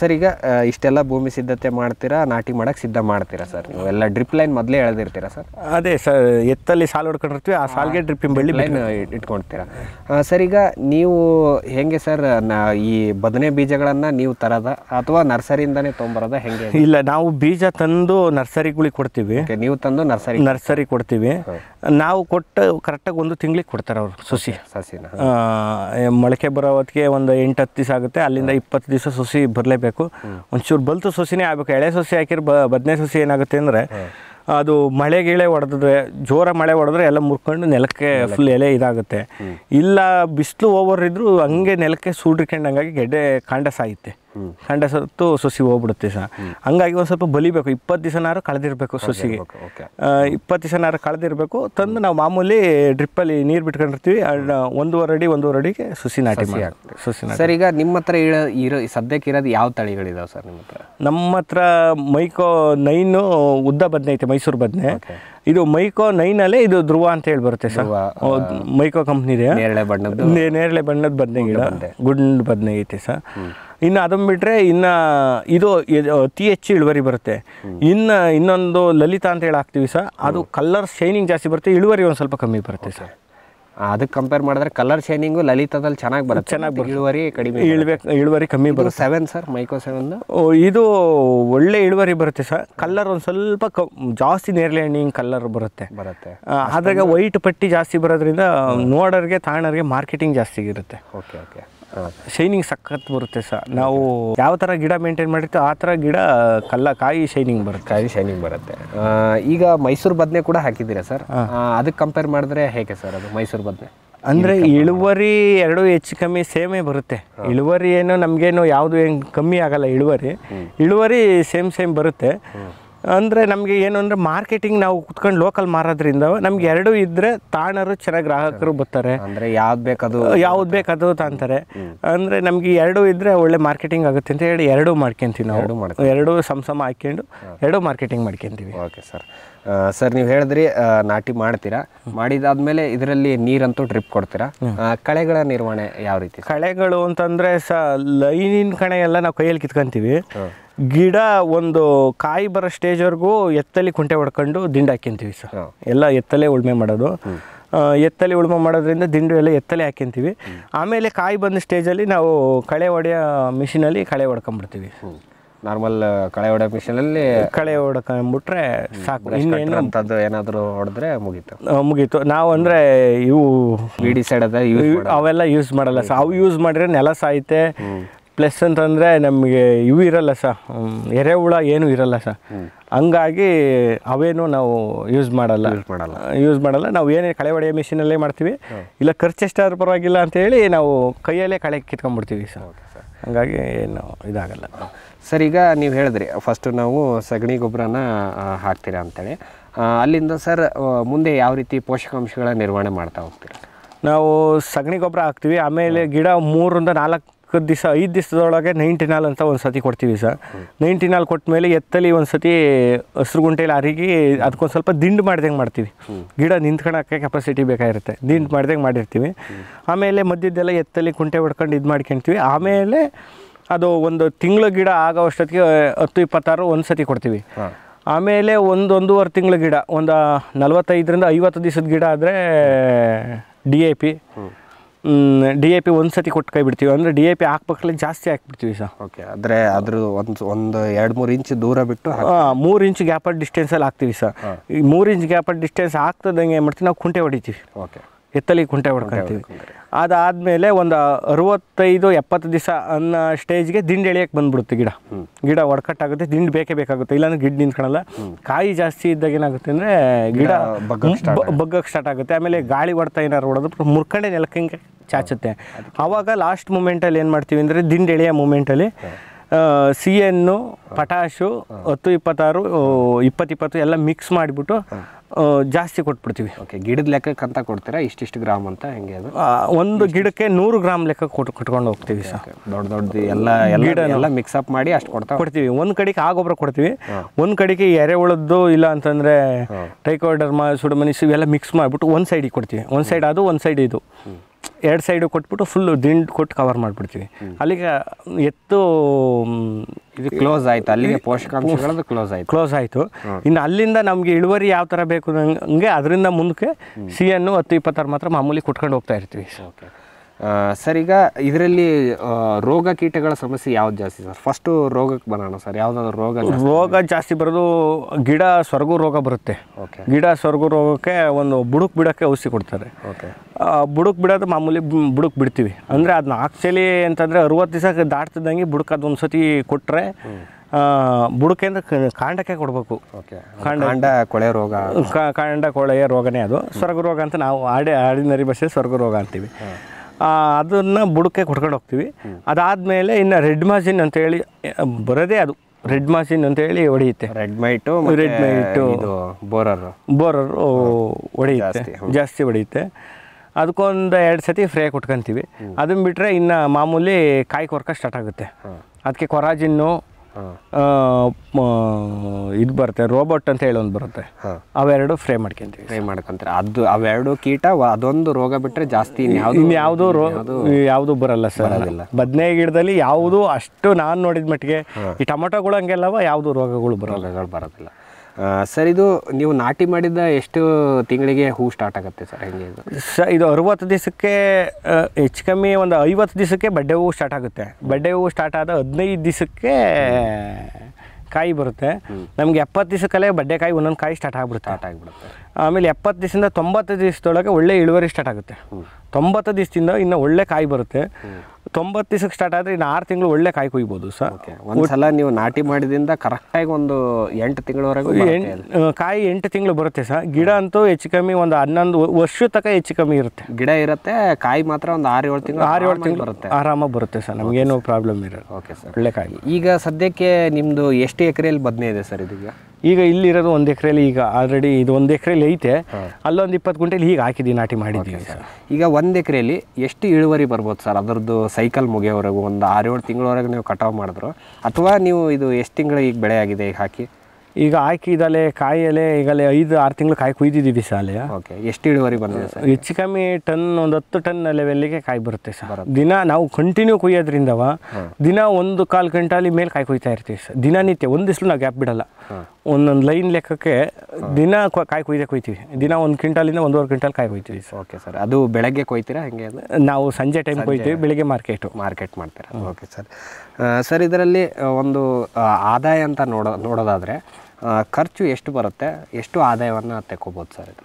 ಸರ್ ಈಗ ಇಷ್ಟೆಲ್ಲ ಭೂಮಿ ಸಿದ್ಧತೆ ಮಾಡ್ತೀರಾ ನಾಟಿ ಮಾಡೋಕ್ಕೆ ಸಿದ್ಧ ಮಾಡ್ತೀರಾ ಸರ್ ನೀವು ಡ್ರಿಪ್ ಲೈನ್ ಮೊದಲೇ ಎಳೆದಿರ್ತೀರಾ ಸರ್ ಅದೇ ಸರ್ ಎತ್ತಲ್ಲಿ ಸಾಲು ಹೊಡ್ಕೊಂಡಿರ್ತೀವಿ ಆ ಸಾಲಿಗೆ ಡ್ರಿಪ್ ಬೆಳ್ಳಿ ಲೈನ್ ಇಟ್ಕೊಳ್ತೀರಾ ಸರ್ ಈಗ ನೀವು ಹೆಂಗೆ ಸರ್ ಈ ಬದನೆ ಬೀಜಗಳನ್ನು ನೀವು ತರದ ಅಥವಾ ನರ್ಸರಿಯಿಂದನೇ ತೊಗೊಂಬರೋದ ಹೆಂಗೆ ಇಲ್ಲ ನಾವು ಬೀಜ ತಂದು ನರ್ಸರಿಗಳಿಗೆ ಕೊಡ್ತೀವಿ ನೀವು ತಂದು ನರ್ಸರಿ ನರ್ಸರಿ ಕೊಡ್ತೀವಿ ನಾವು ಕೊಟ್ಟು ಕರೆಕ್ಟಾಗಿ ಒಂದು ತಿಂಗಳಿಗೆ ಕೊಡ್ತಾರೆ ಅವರು ಸುಸಿ ಸಸಿನ ಮೊಳಕೆ ಬರೋ ಹೊತ್ತಿಗೆ ಒಂದು ಎಂಟು ಹತ್ತು ದಿವಸ ಆಗುತ್ತೆ ಅಲ್ಲಿಂದ ಇಪ್ಪತ್ತು ದಿವಸ ಸಸಿ ಬರಲೇಬೇಕು ಹಾಕಬೇಕು ಒಂಚೂರು ಬಲ್ತು ಸೊಸಿನೇ ಆಗಬೇಕು ಎಳೆ ಸೊಸೆ ಹಾಕಿರೋ ಬದನೆ ಸೊಸಿ ಏನಾಗುತ್ತೆ ಅಂದರೆ ಅದು ಮಳೆ ಗಿಳೆ ಹೊಡೆದ್ರೆ ಜೋರ ಮಳೆ ಹೊಡೆದ್ರೆ ಎಲ್ಲ ಮುರ್ಕೊಂಡು ನೆಲಕ್ಕೆ ಫುಲ್ ಎಲೆ ಇದಾಗುತ್ತೆ ಇಲ್ಲ ಬಿಸಿಲು ಓವರ್ ಇದ್ರೂ ಹಂಗೆ ನೆಲಕ್ಕೆ ಸೂಡ್ರಿಕೊಂಡಂಗಾಗಿ ಗೆಡ್ಡೆ ಕಾಂಡ ಸಾಯುತ್ತೆ ಸಂಡೆ ಸತ್ತು ಸೊಸಿ ಹೋಗ್ಬಿಡುತ್ತೆ ಸರ್ ಹಂಗಾಗಿ ಒಂದು ಸ್ವಲ್ಪ ಬಲಿಬೇಕು ಇಪ್ಪತ್ತು ದಿವಸನಾರು ಕಳೆದಿರಬೇಕು ಸೊಸಿಗೆ ಇಪ್ಪತ್ತು ದಿವಸನಾರು ಕಳೆದಿರಬೇಕು ತಂದು ನಾವು ಮಾಮೂಲಿ ಡ್ರಿಪ್ಪಲ್ಲಿ ನೀರು ಬಿಟ್ಕೊಂಡಿರ್ತೀವಿ ಒಂದೂವರೆ ಅಡಿ ಒಂದೂವರೆ ಅಡಿಗೆ ಸೊಸಿ ನಾಟಿ ಸೊಸಿ ನಾಟಿ ಸರ್ ಈಗ ನಿಮ್ಮ ಹತ್ರ ಇರೋ ಸದ್ಯಕ್ಕೆ ಇರೋದು ಯಾವ ತಳಿಗಳಿದಾವೆ ಸರ್ ನಿಮ್ಮ ಹತ್ರ ನಮ್ಮ ಹತ್ರ ಮೈಕೋ ನೈನು ಉದ್ದ ಬದನೆ ಐತೆ ಮೈಸೂರು ಬದನೆ ಇದು ಮೈಕೋ ನೈನಲ್ಲೇ ಇದು ಧ್ರುವ ಅಂತ ಹೇಳಿ ಬರುತ್ತೆ ಸರ್ ಮೈಕೋ ಕಂಪ್ನಿ ಇದೆ ನೇರಳೆ ಬಣ್ಣದ ನೇರಳೆ ಬಣ್ಣದ ಬದನೆ ಗಿಡ ಗುಂಡ್ ಬದನೆ ಐತೆ ಸರ್ ಇನ್ನು ಅದನ್ನು ಬಿಟ್ಟರೆ ಇನ್ನು ಇದು ಅತಿ ಹೆಚ್ಚು ಇಳುವರಿ ಬರುತ್ತೆ ಇನ್ನು ಇನ್ನೊಂದು ಲಲಿತಾ ಅಂತ ಹೇಳಿ ಹಾಕ್ತೀವಿ ಸರ್ ಅದು ಕಲರ್ ಶೈನಿಂಗ್ ಜಾಸ್ತಿ ಬರುತ್ತೆ ಇಳುವರಿ ಒಂದು ಸ್ವಲ್ಪ ಕಮ್ಮಿ ಬರುತ್ತೆ ಸರ್ ಅದಕ್ಕೆ ಕಂಪೇರ್ ಮಾಡಿದ್ರೆ ಕಲರ್ ಶೈನಿಂಗು ಲಲಿತದಲ್ಲಿ ಚೆನ್ನಾಗಿ ಬರುತ್ತೆ ಚೆನ್ನಾಗಿ ಇಳುವರಿ ಕಡಿಮೆ ಇಳುವರಿ ಕಮ್ಮಿ ಬರುತ್ತೆ ಸೆವೆನ್ ಸರ್ ಮೈಕ್ರೋ ಸೆವೆನ್ ಇದು ಒಳ್ಳೆ ಇಳುವರಿ ಬರುತ್ತೆ ಸರ್ ಕಲರ್ ಒಂದು ಸ್ವಲ್ಪ ಜಾಸ್ತಿ ನೇರಳೆ ಹಣ್ಣಿನ ಕಲರ್ ಬರುತ್ತೆ ಬರುತ್ತೆ ಆದಾಗ ವೈಟ್ ಪಟ್ಟಿ ಜಾಸ್ತಿ ಬರೋದ್ರಿಂದ ನೋಡೋರಿಗೆ ತಾಣರಿಗೆ ಮಾರ್ಕೆಟಿಂಗ್ ಜಾಸ್ತಿ ಇರುತ್ತೆ ಓಕೆ ಓಕೆ ಶೈನಿಂಗ್ ಸಖತ್ ಬರುತ್ತೆ ಸರ್ ನಾವು ಯಾವ ಥರ ಗಿಡ ಮೇಂಟೈನ್ ಮಾಡಿರ್ತೀವಿ ಆ ಥರ ಗಿಡ ಕಲ್ಲ ಕಾಯಿ ಶೈನಿಂಗ್ ಬರುತ್ತೆ ಕಾಯಿ ಶೈನಿಂಗ್ ಬರುತ್ತೆ ಈಗ ಮೈಸೂರು ಬದನೆ ಕೂಡ ಹಾಕಿದ್ದೀರಾ ಸರ್ ಅದಕ್ಕೆ ಕಂಪೇರ್ ಮಾಡಿದ್ರೆ ಹೇಗೆ ಸರ್ ಅದು ಮೈಸೂರು ಬದನೆ ಅಂದರೆ ಇಳುವರಿ ಎರಡು ಹೆಚ್ಚು ಕಮ್ಮಿ ಸೇಮೇ ಬರುತ್ತೆ ಇಳುವರಿ ಏನು ನಮಗೇನು ಯಾವುದು ಏನು ಕಮ್ಮಿ ಆಗಲ್ಲ ಇಳುವರಿ ಇಳುವರಿ ಸೇಮ್ ಸೇಮ್ ಬರುತ್ತೆ ಅಂದರೆ ನಮಗೆ ಏನು ಅಂದರೆ ಮಾರ್ಕೆಟಿಂಗ್ ನಾವು ಕುತ್ಕೊಂಡು ಲೋಕಲ್ ಮಾರೋದ್ರಿಂದ ನಮ್ಗೆ ಎರಡೂ ಇದ್ರೆ ತಾಣರು ಚೆನ್ನಾಗಿ ಗ್ರಾಹಕರು ಬರ್ತಾರೆ ಅಂದರೆ ಯಾವ್ದು ಬೇಕದು ಯಾವ್ದು ಬೇಕದು ತಾಂತಾರೆ ಅಂದರೆ ನಮಗೆ ಎರಡೂ ಇದ್ರೆ ಒಳ್ಳೆ ಮಾರ್ಕೆಟಿಂಗ್ ಆಗುತ್ತೆ ಅಂತ ಹೇಳಿ ಎರಡೂ ಮಾಡ್ಕೊಂತೀವಿ ನಾವು ಎರಡೂ ಸಮಸಮ ಹಾಕ್ಕೊಂಡು ಎರಡೂ ಮಾರ್ಕೆಟಿಂಗ್ ಮಾಡ್ಕೊಂತೀವಿ ಓಕೆ ಸರ್ ಸರ್ ನೀವು ಹೇಳಿದ್ರಿ ನಾಟಿ ಮಾಡ್ತೀರಾ ಮಾಡಿದಾದ್ಮೇಲೆ ಇದರಲ್ಲಿ ನೀರಂತೂ ಡ್ರಿಪ್ ಕೊಡ್ತೀರಾ ಕಳೆಗಳ ನಿರ್ವಹಣೆ ಯಾವ ರೀತಿ ಕಳೆಗಳು ಅಂತಂದರೆ ಸ ಲೈನಿನ ಕಣೆ ಎಲ್ಲ ನಾವು ಕೈಯಲ್ಲಿ ಕಿತ್ಕೊಂತೀವಿ ಗಿಡ ಒಂದು ಕಾಯಿ ಬರೋ ಸ್ಟೇಜ್ವರೆಗೂ ಎತ್ತಲ್ಲಿ ಕುಂಟೆ ಹೊಡ್ಕೊಂಡು ದಿಂಡು ಹಾಕ್ಯಂತೀವಿ ಸರ್ ಎಲ್ಲ ಎತ್ತಲೇ ಉಳುಮೆ ಮಾಡೋದು ಎತ್ತಲೆ ಉಳುಮೆ ಮಾಡೋದ್ರಿಂದ ದಿಂಡು ಎಲ್ಲ ಎತ್ತಲೆ ಹಾಕ್ಯಂತೀವಿ ಆಮೇಲೆ ಕಾಯಿ ಬಂದ ಸ್ಟೇಜಲ್ಲಿ ನಾವು ಕಳೆ ಹೊಡೆಯೋ ಮಿಷಿನಲ್ಲಿ ಕಳೆ ಹೊಡ್ಕೊಂಬಿಡ್ತೀವಿ ನಾರ್ಮಲ್ ಕಳೆ ಹೊಡೆಯೋ ಮಿಷಿನಲ್ಲಿ ಕಳೆ ಹೊಡ್ಕೊಂಬಿಟ್ರೆ ಸಾಕು ಇನ್ನೇನು ಏನಾದರೂ ಹೊಡೆದ್ರೆ ಮುಗೀತು ಮುಗೀತು ನಾವು ಅಂದರೆ ಇವು ಇಡೀ ಸೈಡ್ ಅದ ಅವೆಲ್ಲ ಯೂಸ್ ಮಾಡಲ್ಲ ಸರ್ ಅವು ಯೂಸ್ ಮಾಡಿದ್ರೆ ನೆಲ ಸಾಯುತ್ತೆ ಪ್ಲಸ್ ಅಂತಂದರೆ ನಮಗೆ ಇವು ಇರಲ್ಲ ಸರ್ ಎರೆಹುಳ ಏನೂ ಇರಲ್ಲ ಸರ್ ಹಂಗಾಗಿ ಅವೇನು ನಾವು ಯೂಸ್ ಮಾಡಲ್ಲ ಯೂಸ್ ಮಾಡಲ್ಲ ಯೂಸ್ ಮಾಡಲ್ಲ ನಾವು ಏನೇ ಕಳೆ ಹೊಡೆಯೋ ಮಿಷಿನಲ್ಲೇ ಮಾಡ್ತೀವಿ ಇಲ್ಲ ಖರ್ಚೆಷ್ಟಾದ್ರೂ ಪರವಾಗಿಲ್ಲ ಅಂತೇಳಿ ನಾವು ಕೈಯಲ್ಲೇ ಕಳೆ ಕಿತ್ಕೊಂಡ್ಬಿಡ್ತೀವಿ ಸರ್ ಹಂಗಾಗಿ ಏನು ಇದಾಗಲ್ಲ ಸರ್ ಈಗ ನೀವು ಹೇಳಿದ್ರಿ ಫಸ್ಟು ನಾವು ಸಗಣಿ ಗೊಬ್ಬರನ ಹಾಕ್ತೀರ ಅಂತೇಳಿ ಅಲ್ಲಿಂದ ಸರ್ ಮುಂದೆ ಯಾವ ರೀತಿ ಪೋಷಕಾಂಶಗಳ ನಿರ್ವಹಣೆ ಮಾಡ್ತಾ ಹೋಗ್ತೀರಾ ನಾವು ಸಗಣಿ ಗೊಬ್ಬರ ಹಾಕ್ತೀವಿ ಆಮೇಲೆ ಗಿಡ ಮೂರರಿಂದ ನಾಲ್ಕು ನಾಲ್ಕು ದಿವಸ ಐದು ದಿವಸದೊಳಗೆ ನೈಂಟಿನಾಲ್ ಅಂತ ಒಂದು ಸತಿ ಕೊಡ್ತೀವಿ ಸರ್ ನಾಲ್ ಕೊಟ್ಟ ಮೇಲೆ ಎತ್ತಲಿ ಒಂದು ಸತಿ ಹಸಿರು ಗುಂಟೆಯಲ್ಲಿ ಅರಿಗಿ ಅದಕ್ಕೊಂದು ಸ್ವಲ್ಪ ದಿಂಡು ಮಾಡ್ದಂಗೆ ಮಾಡ್ತೀವಿ ಗಿಡ ನಿಂತ್ಕೊಳಕ್ಕೆ ಕೆಪಾಸಿಟಿ ಬೇಕಾಗಿರುತ್ತೆ ದಿಂಡು ಮಾಡ್ದಂಗೆ ಮಾಡಿರ್ತೀವಿ ಆಮೇಲೆ ಮಧ್ಯದ್ದೆಲ್ಲ ಎತ್ತಲ್ಲಿ ಕುಂಟೆ ಹೊಡ್ಕೊಂಡು ಇದು ಮಾಡ್ಕೊಂತೀವಿ ಆಮೇಲೆ ಅದು ಒಂದು ತಿಂಗಳ ಗಿಡ ಆಗೋ ಅಷ್ಟೊತ್ತಿಗೆ ಹತ್ತು ಇಪ್ಪತ್ತಾರು ಒಂದು ಸತಿ ಕೊಡ್ತೀವಿ ಆಮೇಲೆ ಒಂದೊಂದೂವರೆ ತಿಂಗಳ ಗಿಡ ಒಂದು ನಲ್ವತ್ತೈದರಿಂದ ಐವತ್ತು ದಿವಸದ ಗಿಡ ಆದರೆ D A P D A P ಒಂದು ಸತಿ ಕೊಟ್ಟು ಕೈ ಬಿಡ್ತೀವಿ ಅಂದರೆ ಡಿ ಎ ಪಿ ಹಾಕ್ಬೇಕಲ್ಲಿ ಜಾಸ್ತಿ ಹಾಕ್ಬಿಡ್ತೀವಿ ಸರ್ ಓಕೆ ಅಂದರೆ ಅದ್ರ ಒಂದು ಒಂದು ಎರಡು ಮೂರು ಇಂಚ್ ದೂರ ಬಿಟ್ಟು ಮೂರು ಇಂಚ್ ಗ್ಯಾಪರ್ ಡಿಸ್ಟೆನ್ಸಲ್ಲಿ ಹಾಕ್ತೀವಿ ಸರ್ ಈ ಮೂರು ಇಂಚ್ ಗ್ಯಾಪರ್ ಡಿಸ್ಟೆನ್ಸ್ ಹಾಕ್ತದಂಗೆ ಏನು ಮಾಡ್ತೀವಿ ನಾವು ಕುಂಟೆ ಹೊಡಿತೀವಿ ಓಕೆ ಹಿತ್ತಲಿಗೆ ಕುಂಟೆ ಹೊಡ್ಕೊಂತೀವಿ ಅದಾದಮೇಲೆ ಒಂದು ಅರುವತ್ತೈದು ಎಪ್ಪತ್ತು ದಿವಸ ಅನ್ನೋ ಸ್ಟೇಜ್ಗೆ ದಿಂಡು ಎಳಿಯಕ್ಕೆ ಬಂದ್ಬಿಡುತ್ತೆ ಗಿಡ ಗಿಡ ಒಡ್ಕಟ್ಟಾಗುತ್ತೆ ದಿಂಡು ಬೇಕೇ ಬೇಕಾಗುತ್ತೆ ಇಲ್ಲಾಂದ್ರೆ ಗಿಡ ನಿಂತ್ಕೊಳ್ಳಲ್ಲ ಕಾಯಿ ಜಾಸ್ತಿ ಇದ್ದಾಗ ಏನಾಗುತ್ತೆ ಅಂದರೆ ಗಿಡ ಬಗ್ಗಕ್ಕೆ ಸ್ಟಾರ್ಟ್ ಆಗುತ್ತೆ ಆಮೇಲೆ ಗಾಳಿ ಹೊಡ್ತಾ ಏನಾರು ಹೊಡೋದು ಮುರ್ಕಂಡೆ ನೆಲಕ್ಕೆ ಚಾಚುತ್ತೆ ಆವಾಗ ಲಾಸ್ಟ್ ಮೂಮೆಂಟಲ್ಲಿ ಏನು ಮಾಡ್ತೀವಿ ಅಂದರೆ ದಿಂಡು ಎಳೆಯೋ ಮೂಮೆಂಟಲ್ಲಿ ಸಿ ಎನ್ನು ಪಟಾಶು ಹತ್ತು ಇಪ್ಪತ್ತಾರು ಇಪ್ಪತ್ತಿಪ್ಪತ್ತು ಎಲ್ಲ ಮಿಕ್ಸ್ ಮಾಡಿಬಿಟ್ಟು ಜಾಸ್ತಿ ಕೊಟ್ಬಿಡ್ತೀವಿ ಓಕೆ ಗಿಡದ ಲೆಕ್ಕಕ್ಕೆ ಅಂತ ಕೊಡ್ತೀರಾ ಇಷ್ಟಿಷ್ಟು ಗ್ರಾಮ್ ಅಂತ ಹೆಂಗೆ ಅದು ಒಂದು ಗಿಡಕ್ಕೆ ನೂರು ಗ್ರಾಮ್ ಲೆಕ್ಕ ಕೊಟ್ಟು ಕಟ್ಕೊಂಡು ಹೋಗ್ತೀವಿ ಸರ್ ದೊಡ್ಡ ದೊಡ್ಡ ಎಲ್ಲ ಗಿಡ ಎಲ್ಲ ಅಪ್ ಮಾಡಿ ಅಷ್ಟು ಕೊಡ್ತಾ ಕೊಡ್ತೀವಿ ಒಂದು ಕಡೆಗೆ ಆ ಗೊಬ್ಬರ ಕೊಡ್ತೀವಿ ಒಂದು ಕಡೆಗೆ ಎರೆಹುಳದ್ದು ಇಲ್ಲ ಅಂತಂದರೆ ಟೈಕೋಡರ್ಮ ಸುಡುಮನಿಸು ಇವೆಲ್ಲ ಮಿಕ್ಸ್ ಮಾಡಿಬಿಟ್ಟು ಒಂದು ಸೈಡಿಗೆ ಕೊಡ್ತೀವಿ ಒಂದು ಸೈಡ್ ಅದು ಒಂದು ಸೈಡ್ ಇದು ಎರಡು ಸೈಡು ಕೊಟ್ಬಿಟ್ಟು ಫುಲ್ಲು ದಿಂಡು ಕೊಟ್ಟು ಕವರ್ ಮಾಡಿಬಿಡ್ತೀವಿ ಅಲ್ಲಿಗೆ ಎತ್ತು ಇದು ಕ್ಲೋಸ್ ಆಯಿತು ಅಲ್ಲಿಗೆ ಪೋಷಕಾಂಶಗಳದ್ದು ಕ್ಲೋಸ್ ಆಯಿತು ಕ್ಲೋಸ್ ಆಯಿತು ಇನ್ನು ಅಲ್ಲಿಂದ ನಮಗೆ ಇಳುವರಿ ಯಾವ ಥರ ಬೇಕು ಹಂಗೆ ಅದರಿಂದ ಮುಂದಕ್ಕೆ ಸಿಯನ್ನು ಹತ್ತು ಇಪ್ಪತ್ತಾರು ಮಾತ್ರ ಮಾಮೂಲಿ ಕುಟ್ಕೊಂಡು ಹೋಗ್ತಾ ಇರ್ತೀವಿ ಓಕೆ ಸರ್ ಈಗ ಇದರಲ್ಲಿ ರೋಗ ಕೀಟಗಳ ಸಮಸ್ಯೆ ಯಾವ್ದು ಜಾಸ್ತಿ ಸರ್ ಫಸ್ಟು ರೋಗಕ್ಕೆ ಬರೋಣ ಸರ್ ಯಾವುದಾದ್ರು ರೋಗ ರೋಗ ಜಾಸ್ತಿ ಬರೋದು ಗಿಡ ಸ್ವರ್ಗ ರೋಗ ಬರುತ್ತೆ ಓಕೆ ಗಿಡ ಸ್ವರ್ಗು ರೋಗಕ್ಕೆ ಒಂದು ಬುಡುಕ್ ಬಿಡೋಕ್ಕೆ ಔಷಧಿ ಕೊಡ್ತಾರೆ ಓಕೆ ಬುಡಕ್ ಬಿಡೋದು ಮಾಮೂಲಿ ಬುಡುಕ್ ಬಿಡ್ತೀವಿ ಅಂದರೆ ಅದನ್ನ ಆಕ್ಚುಲಿ ಅಂತಂದರೆ ಅರುವತ್ತು ದಿವಸ ದಾಟ್ತಿದ್ದಂಗೆ ಅದು ಒಂದು ಸತಿ ಕೊಟ್ಟರೆ ಬುಡಕ್ಕೆ ಅಂದರೆ ಕಾಂಡಕ್ಕೆ ಕೊಡಬೇಕು ಕಾಂಡ ಕೊಳೆ ರೋಗ ಕಾಂಡ ಕೊಳೆಯ ರೋಗನೇ ಅದು ಸ್ವರ್ಗ ರೋಗ ಅಂತ ನಾವು ಆಡಿ ಆಡಿನರಿ ಭಾಷೆ ಸ್ವರ್ಗ ರೋಗ ಅಂತೀವಿ ಅದನ್ನು ಬುಡಕ್ಕೆ ಕೊಡ್ಕೊಂಡು ಹೋಗ್ತೀವಿ ಅದಾದಮೇಲೆ ಇನ್ನು ರೆಡ್ ಮಾಸಿನ್ ಅಂತೇಳಿ ಬರೋದೇ ಅದು ರೆಡ್ ಮಾಸಿನ್ ಅಂತ ಹೇಳಿ ಹೊಡೆಯುತ್ತೆ red mite red mite borer borer ಹೊಡೆಯುತ್ತೆ ಜಾಸ್ತಿ ಹೊಡೆಯುತ್ತೆ ಅದಕ್ಕೊಂದು ಎರಡು ಸತಿ ಫ್ರೇ ಕೊಟ್ಕೊತೀವಿ ಅದನ್ನ ಬಿಟ್ಟರೆ ಇನ್ನು ಮಾಮೂಲಿ ಕಾಯಿ ಕೊರ್ಕ ಸ್ಟಾರ್ಟ್ ಆಗುತ್ತೆ ಅದಕ್ಕೆ ಕೊರಾಜಿನ್ನು ಇದು ಬರುತ್ತೆ ರೋಬೋಟ್ ಅಂತ ಹೇಳಿ ಒಂದು ಬರುತ್ತೆ ಅವೆರಡು ಫ್ರೈ ಮಾಡ್ಕೊಂತೀವಿ ಫ್ರೈ ಮಾಡ್ಕೊಂತಾರೆ ಅದು ಅವೆರಡು ಕೀಟ ಅದೊಂದು ರೋಗ ಬಿಟ್ಟರೆ ಜಾಸ್ತಿ ಯಾವುದೋ ರೋಗ ಯಾವುದು ಬರಲ್ಲ ಸರ್ ಬದನೇ ಗಿಡದಲ್ಲಿ ಯಾವುದು ಅಷ್ಟು ನಾನು ನೋಡಿದ ಮಟ್ಟಿಗೆ ಈ ಟೊಮೊಟೊಗಳು ಹಂಗೆಲ್ಲವ ಯಾವುದು ರೋಗಗಳು ಬರಲ್ಲ ಬರೋದಿಲ್ಲ ಸರ್ ಇದು ನೀವು ನಾಟಿ ಮಾಡಿದ ಎಷ್ಟು ತಿಂಗಳಿಗೆ ಹೂ ಸ್ಟಾರ್ಟ್ ಆಗುತ್ತೆ ಸರ್ ಹೆಂಗೆ ಸರ್ ಇದು ಅರುವತ್ತು ದಿವಸಕ್ಕೆ ಹೆಚ್ಚು ಕಮ್ಮಿ ಒಂದು ಐವತ್ತು ದಿವಸಕ್ಕೆ ಬಡ್ಡೆ ಹೂವು ಸ್ಟಾರ್ಟ್ ಆಗುತ್ತೆ ಬಡ್ಡೆ ಹೂವು ಸ್ಟಾರ್ಟ್ ಆದ ಹದಿನೈದು ದಿವಸಕ್ಕೆ ಕಾಯಿ ಬರುತ್ತೆ ನಮಗೆ ಎಪ್ಪತ್ತು ದಿವಸಕ್ಕಲ್ಲೇ ಬಡ್ಡೆಕಾಯಿ ಒಂದೊಂದು ಕಾಯಿ ಸ್ಟಾರ್ಟ್ ಆಗಿಬಿಡುತ್ತೆ ಸ್ಟಾರ್ಟ್ ಆಗಿಬಿಡುತ್ತೆ ಆಮೇಲೆ ಎಪ್ಪತ್ತು ದಿವಸದಿಂದ ತೊಂಬತ್ತು ದಿವಸದೊಳಗೆ ಒಳ್ಳೆ ಇಳುವರಿ ಸ್ಟಾರ್ಟ್ ಆಗುತ್ತೆ ತೊಂಬತ್ತು ದಿವಸದಿಂದ ಇನ್ನು ಒಳ್ಳೆ ಕಾಯಿ ಬರುತ್ತೆ ತೊಂಬತ್ತು ದಿವಸಕ್ಕೆ ಸ್ಟಾರ್ಟ್ ಆದರೆ ಇನ್ನು ಆರು ತಿಂಗಳು ಒಳ್ಳೆ ಕಾಯಿ ಕುಯ್ಬೋದು ಸರ್ ಒಂದು ಸಲ ನೀವು ನಾಟಿ ಮಾಡಿದಿಂದ ಕರೆಕ್ಟಾಗಿ ಒಂದು ಎಂಟು ತಿಂಗಳವರೆಗೂ ಕಾಯಿ ಎಂಟು ತಿಂಗಳು ಬರುತ್ತೆ ಸರ್ ಗಿಡ ಅಂತೂ ಹೆಚ್ಚು ಕಮ್ಮಿ ಒಂದು ಹನ್ನೊಂದು ವರ್ಷ ತನಕ ಹೆಚ್ಚು ಕಮ್ಮಿ ಇರುತ್ತೆ ಗಿಡ ಇರುತ್ತೆ ಕಾಯಿ ಮಾತ್ರ ಒಂದು ಆರು ಏಳು ತಿಂಗಳು ಆರು ಏಳು ತಿಂಗಳು ಬರುತ್ತೆ ಆರಾಮಾಗಿ ಬರುತ್ತೆ ಸರ್ ನಮಗೇನು ಪ್ರಾಬ್ಲಮ್ ಇರೋಲ್ಲ ಓಕೆ ಸರ್ ಒಳ್ಳೆ ಕಾಯಿ ಈಗ ಸದ್ಯಕ್ಕೆ ನಿಮ್ಮದು ಎಷ್ಟು ಎಕರೆಯಲ್ಲಿ ಬದನೆ ಇದೆ ಸರ್ ಇದೀಗ ಈಗ ಇಲ್ಲಿರೋದು ಒಂದು ಎಕರೆಯಲ್ಲಿ ಈಗ ಆಲ್ರೆಡಿ ಇದು ಒಂದು ಎಕರೆಲಿ ಐತೆ ಅಲ್ಲೊಂದು ಇಪ್ಪತ್ತು ಗುಂಟೆಲಿ ಹೀಗೆ ಹಾಕಿದ್ದೀವಿ ನಾಟಿ ಮಾಡಿದ್ದೀವಿ ಸರ್ ಈಗ ಒಂದು ಎಕರೆಯಲ್ಲಿ ಎಷ್ಟು ಇಳುವರಿ ಬರ್ಬೋದು ಸರ್ ಅದರದ್ದು ಸೈಕಲ್ ಮುಗಿಯೋವರೆಗೂ ಒಂದು ಆರೇಳು ತಿಂಗಳವರೆಗೆ ನೀವು ಕಟಾವು ಮಾಡಿದ್ರು ಅಥವಾ ನೀವು ಇದು ಎಷ್ಟು ತಿಂಗಳು ಈಗ ಬೆಳೆ ಆಗಿದೆ ಈಗ ಹಾಕಿ ಈಗ ಹಾಕಿದಲೆ ಕಾಯಿಯಲ್ಲೇ ಈಗಲೇ ಐದು ಆರು ತಿಂಗಳು ಕಾಯಿ ಕುಯ್ದಿದ್ದೀವಿ ಸಾಲೆ ಓಕೆ ಎಷ್ಟು ಇಳುವರಿ ಬಂದಿದೆ ಸರ್ ಹೆಚ್ಚು ಕಮ್ಮಿ ಟನ್ ಒಂದು ಹತ್ತು ಟನ್ ಲೆವೆಲ್ಲಿಗೆ ಕಾಯಿ ಬರುತ್ತೆ ಸರ್ ದಿನ ನಾವು ಕಂಟಿನ್ಯೂ ಕುಯ್ಯೋದ್ರಿಂದವ ದಿನ ಒಂದು ಕಾಲು ಗಂಟಾಲಿ ಮೇಲೆ ಕಾಯಿ ಕುಯ್ತಾ ಇರ್ತೀವಿ ಸರ್ ದಿನನಿತ್ಯ ಒಂದಿಸ್ಲು ನಾವು ಗ್ಯಾಪ್ ಬಿಡಲ್ಲ ಒಂದೊಂದು ಲೈನ್ ಲೆಕ್ಕಕ್ಕೆ ದಿನ ಕಾಯಿ ಕೊಯ್ದೆ ಕೊಯ್ತೀವಿ ದಿನ ಒಂದು ಕ್ವಿಂಟಲಿಂದ ಒಂದೂವರೆ ಕ್ವಿಂಟಲ್ ಕಾಯಿ ಕೊಯ್ತೀವಿ ಓಕೆ ಸರ್ ಅದು ಬೆಳಗ್ಗೆ ಕೊಯ್ತೀರಾ ಹಂಗೆ ನಾವು ಸಂಜೆ ಟೈಮ್ ಕೊಯ್ತೀವಿ ಬೆಳಿಗ್ಗೆ ಮಾರ್ಕೆಟು ಮಾರ್ಕೆಟ್ ಮಾಡ್ತೀರಾ ಓಕೆ ಸರ್ ಸರ್ ಇದರಲ್ಲಿ ಒಂದು ಆದಾಯ ಅಂತ ನೋಡೋ ನೋಡೋದಾದರೆ ಖರ್ಚು ಎಷ್ಟು ಬರುತ್ತೆ ಎಷ್ಟು ಆದಾಯವನ್ನು ತೆಕ್ಕೋಬೋದು ಸರ್ ಇದು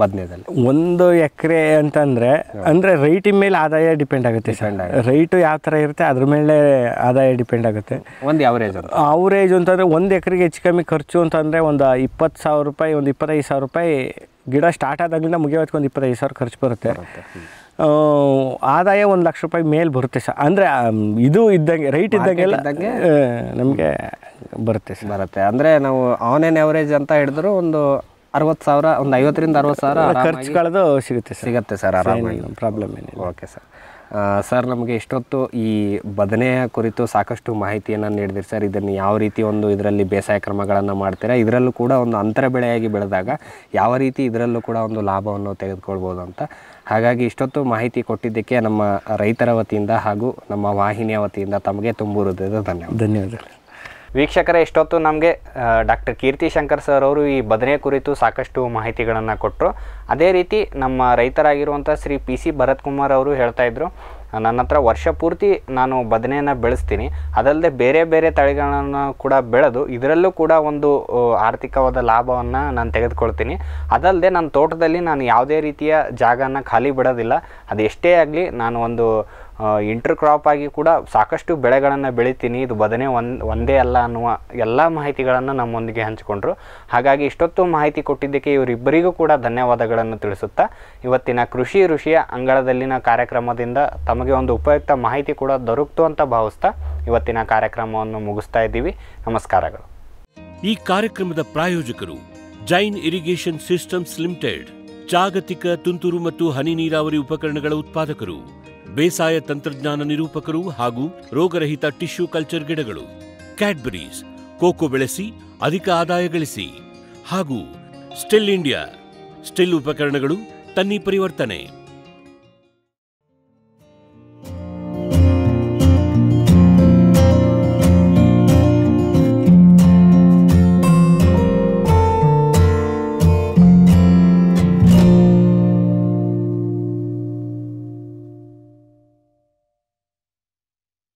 ಬದನೆದಲ್ಲಿ ಒಂದು ಎಕರೆ ಅಂತಂದರೆ ಅಂದರೆ ರೈಟಿನ ಮೇಲೆ ಆದಾಯ ಡಿಪೆಂಡ್ ಆಗುತ್ತೆ ಸರ್ ರೈಟು ಯಾವ ಥರ ಇರುತ್ತೆ ಅದ್ರ ಮೇಲೆ ಆದಾಯ ಡಿಪೆಂಡ್ ಆಗುತ್ತೆ ಒಂದು ಅವರೇಜ್ ಅವರೇಜ್ ಅಂತಂದರೆ ಒಂದು ಎಕರೆಗೆ ಹೆಚ್ಚು ಕಮ್ಮಿ ಖರ್ಚು ಅಂತಂದರೆ ಒಂದು ಇಪ್ಪತ್ತು ಸಾವಿರ ರೂಪಾಯಿ ಒಂದು ಇಪ್ಪತ್ತೈದು ಸಾವಿರ ರೂಪಾಯಿ ಗಿಡ ಸ್ಟಾರ್ಟ್ ಆದಾಗಲಿಂದ ಮುಗಿಯೋದಕ್ಕೆ ಒಂದು ಇಪ್ಪತ್ತೈದು ಸಾವಿರ ಖರ್ಚು ಬರುತ್ತೆ ಆದಾಯ ಒಂದು ಲಕ್ಷ ರೂಪಾಯಿ ಮೇಲೆ ಬರುತ್ತೆ ಸರ್ ಅಂದರೆ ಇದು ಇದ್ದಂಗೆ ರೈಟ್ ಇದ್ದಂಗೆ ನಮಗೆ ಬರುತ್ತೆ ಸರ್ ಬರುತ್ತೆ ಅಂದರೆ ನಾವು ಆನ್ ಆನ್ ಅವರೇಜ್ ಅಂತ ಹೇಳಿದ್ರು ಒಂದು ಅರವತ್ತು ಸಾವಿರ ಒಂದು ಐವತ್ತರಿಂದ ಅರವತ್ತು ಸಾವಿರ ಖರ್ಚು ಸಿಗುತ್ತೆ ಸಿಗುತ್ತೆ ಸರ್ ಆರಾಮಾಗಿ ಪ್ರಾಬ್ಲಮ್ ಏನಿಲ್ಲ ಓಕೆ ಸರ್ ಸರ್ ನಮಗೆ ಇಷ್ಟೊತ್ತು ಈ ಬದನೆಯ ಕುರಿತು ಸಾಕಷ್ಟು ಮಾಹಿತಿಯನ್ನು ನೀಡಿದಿರಿ ಸರ್ ಇದನ್ನು ಯಾವ ರೀತಿ ಒಂದು ಇದರಲ್ಲಿ ಬೇಸಾಯ ಕ್ರಮಗಳನ್ನು ಮಾಡ್ತೀರಾ ಇದರಲ್ಲೂ ಕೂಡ ಒಂದು ಅಂತರ ಬೆಳೆಯಾಗಿ ಬೆಳೆದಾಗ ಯಾವ ರೀತಿ ಇದರಲ್ಲೂ ಕೂಡ ಒಂದು ಲಾಭವನ್ನು ತೆಗೆದುಕೊಳ್ಬೋದು ಅಂತ ಹಾಗಾಗಿ ಇಷ್ಟೊತ್ತು ಮಾಹಿತಿ ಕೊಟ್ಟಿದ್ದಕ್ಕೆ ನಮ್ಮ ರೈತರ ವತಿಯಿಂದ ಹಾಗೂ ನಮ್ಮ ವಾಹಿನಿಯ ವತಿಯಿಂದ ತಮಗೆ ತುಂಬು ಹೃದಯದ ಧನ್ಯವಾದ ಧನ್ಯವಾದಗಳು ವೀಕ್ಷಕರೇ ಎಷ್ಟೊತ್ತು ನಮಗೆ ಡಾಕ್ಟರ್ ಕೀರ್ತಿ ಶಂಕರ್ ಸರ್ ಅವರು ಈ ಬದನೆ ಕುರಿತು ಸಾಕಷ್ಟು ಮಾಹಿತಿಗಳನ್ನು ಕೊಟ್ಟರು ಅದೇ ರೀತಿ ನಮ್ಮ ರೈತರಾಗಿರುವಂಥ ಶ್ರೀ ಪಿ ಸಿ ಭರತ್ ಕುಮಾರ್ ಅವರು ಹೇಳ್ತಾ ಇದ್ರು ನನ್ನ ಹತ್ರ ವರ್ಷ ಪೂರ್ತಿ ನಾನು ಬದನೆಯನ್ನು ಬೆಳೆಸ್ತೀನಿ ಅದಲ್ಲದೆ ಬೇರೆ ಬೇರೆ ತಳಿಗಳನ್ನು ಕೂಡ ಬೆಳೆದು ಇದರಲ್ಲೂ ಕೂಡ ಒಂದು ಆರ್ಥಿಕವಾದ ಲಾಭವನ್ನು ನಾನು ತೆಗೆದುಕೊಳ್ತೀನಿ ಅದಲ್ಲದೆ ನನ್ನ ತೋಟದಲ್ಲಿ ನಾನು ಯಾವುದೇ ರೀತಿಯ ಜಾಗನ ಖಾಲಿ ಬಿಡೋದಿಲ್ಲ ಅದೆಷ್ಟೇ ಆಗಲಿ ನಾನು ಒಂದು ಇಂಟರ್ ಕ್ರಾಪ್ ಆಗಿ ಕೂಡ ಸಾಕಷ್ಟು ಬೆಳೆಗಳನ್ನು ಬೆಳಿತೀನಿ ಇದು ಬದನೆ ಒಂದೇ ಅಲ್ಲ ಅನ್ನುವ ಎಲ್ಲ ಮಾಹಿತಿಗಳನ್ನು ನಮ್ಮೊಂದಿಗೆ ಹಂಚಿಕೊಂಡ್ರು ಹಾಗಾಗಿ ಇಷ್ಟೊತ್ತು ಮಾಹಿತಿ ಕೊಟ್ಟಿದ್ದಕ್ಕೆ ಇವರಿಬ್ಬರಿಗೂ ಕೂಡ ಧನ್ಯವಾದಗಳನ್ನು ತಿಳಿಸುತ್ತಾ ಇವತ್ತಿನ ಕೃಷಿ ಋಷಿಯ ಅಂಗಳದಲ್ಲಿನ ಕಾರ್ಯಕ್ರಮದಿಂದ ತಮಗೆ ಒಂದು ಉಪಯುಕ್ತ ಮಾಹಿತಿ ಕೂಡ ದೊರಕ್ತು ಅಂತ ಭಾವಿಸ್ತಾ ಇವತ್ತಿನ ಕಾರ್ಯಕ್ರಮವನ್ನು ಮುಗಿಸ್ತಾ ಇದ್ದೀವಿ ನಮಸ್ಕಾರಗಳು ಈ ಕಾರ್ಯಕ್ರಮದ ಪ್ರಾಯೋಜಕರು ಜೈನ್ ಇರಿಗೇಷನ್ ಸಿಸ್ಟಮ್ಸ್ ಲಿಮಿಟೆಡ್ ಜಾಗತಿಕ ತುಂತುರು ಮತ್ತು ಹನಿ ನೀರಾವರಿ ಉಪಕರಣಗಳ ಉತ್ಪಾದಕರು ಬೇಸಾಯ ತಂತ್ರಜ್ಞಾನ ನಿರೂಪಕರು ಹಾಗೂ ರೋಗರಹಿತ ಟಿಶ್ಯೂ ಕಲ್ಚರ್ ಗಿಡಗಳು ಕ್ಯಾಡ್ಬರೀಸ್ ಕೋಕೋ ಬೆಳೆಸಿ ಅಧಿಕ ಆದಾಯ ಗಳಿಸಿ ಹಾಗೂ ಸ್ಟಿಲ್ ಇಂಡಿಯಾ ಸ್ಟಿಲ್ ಉಪಕರಣಗಳು ತನ್ನಿ ಪರಿವರ್ತನೆ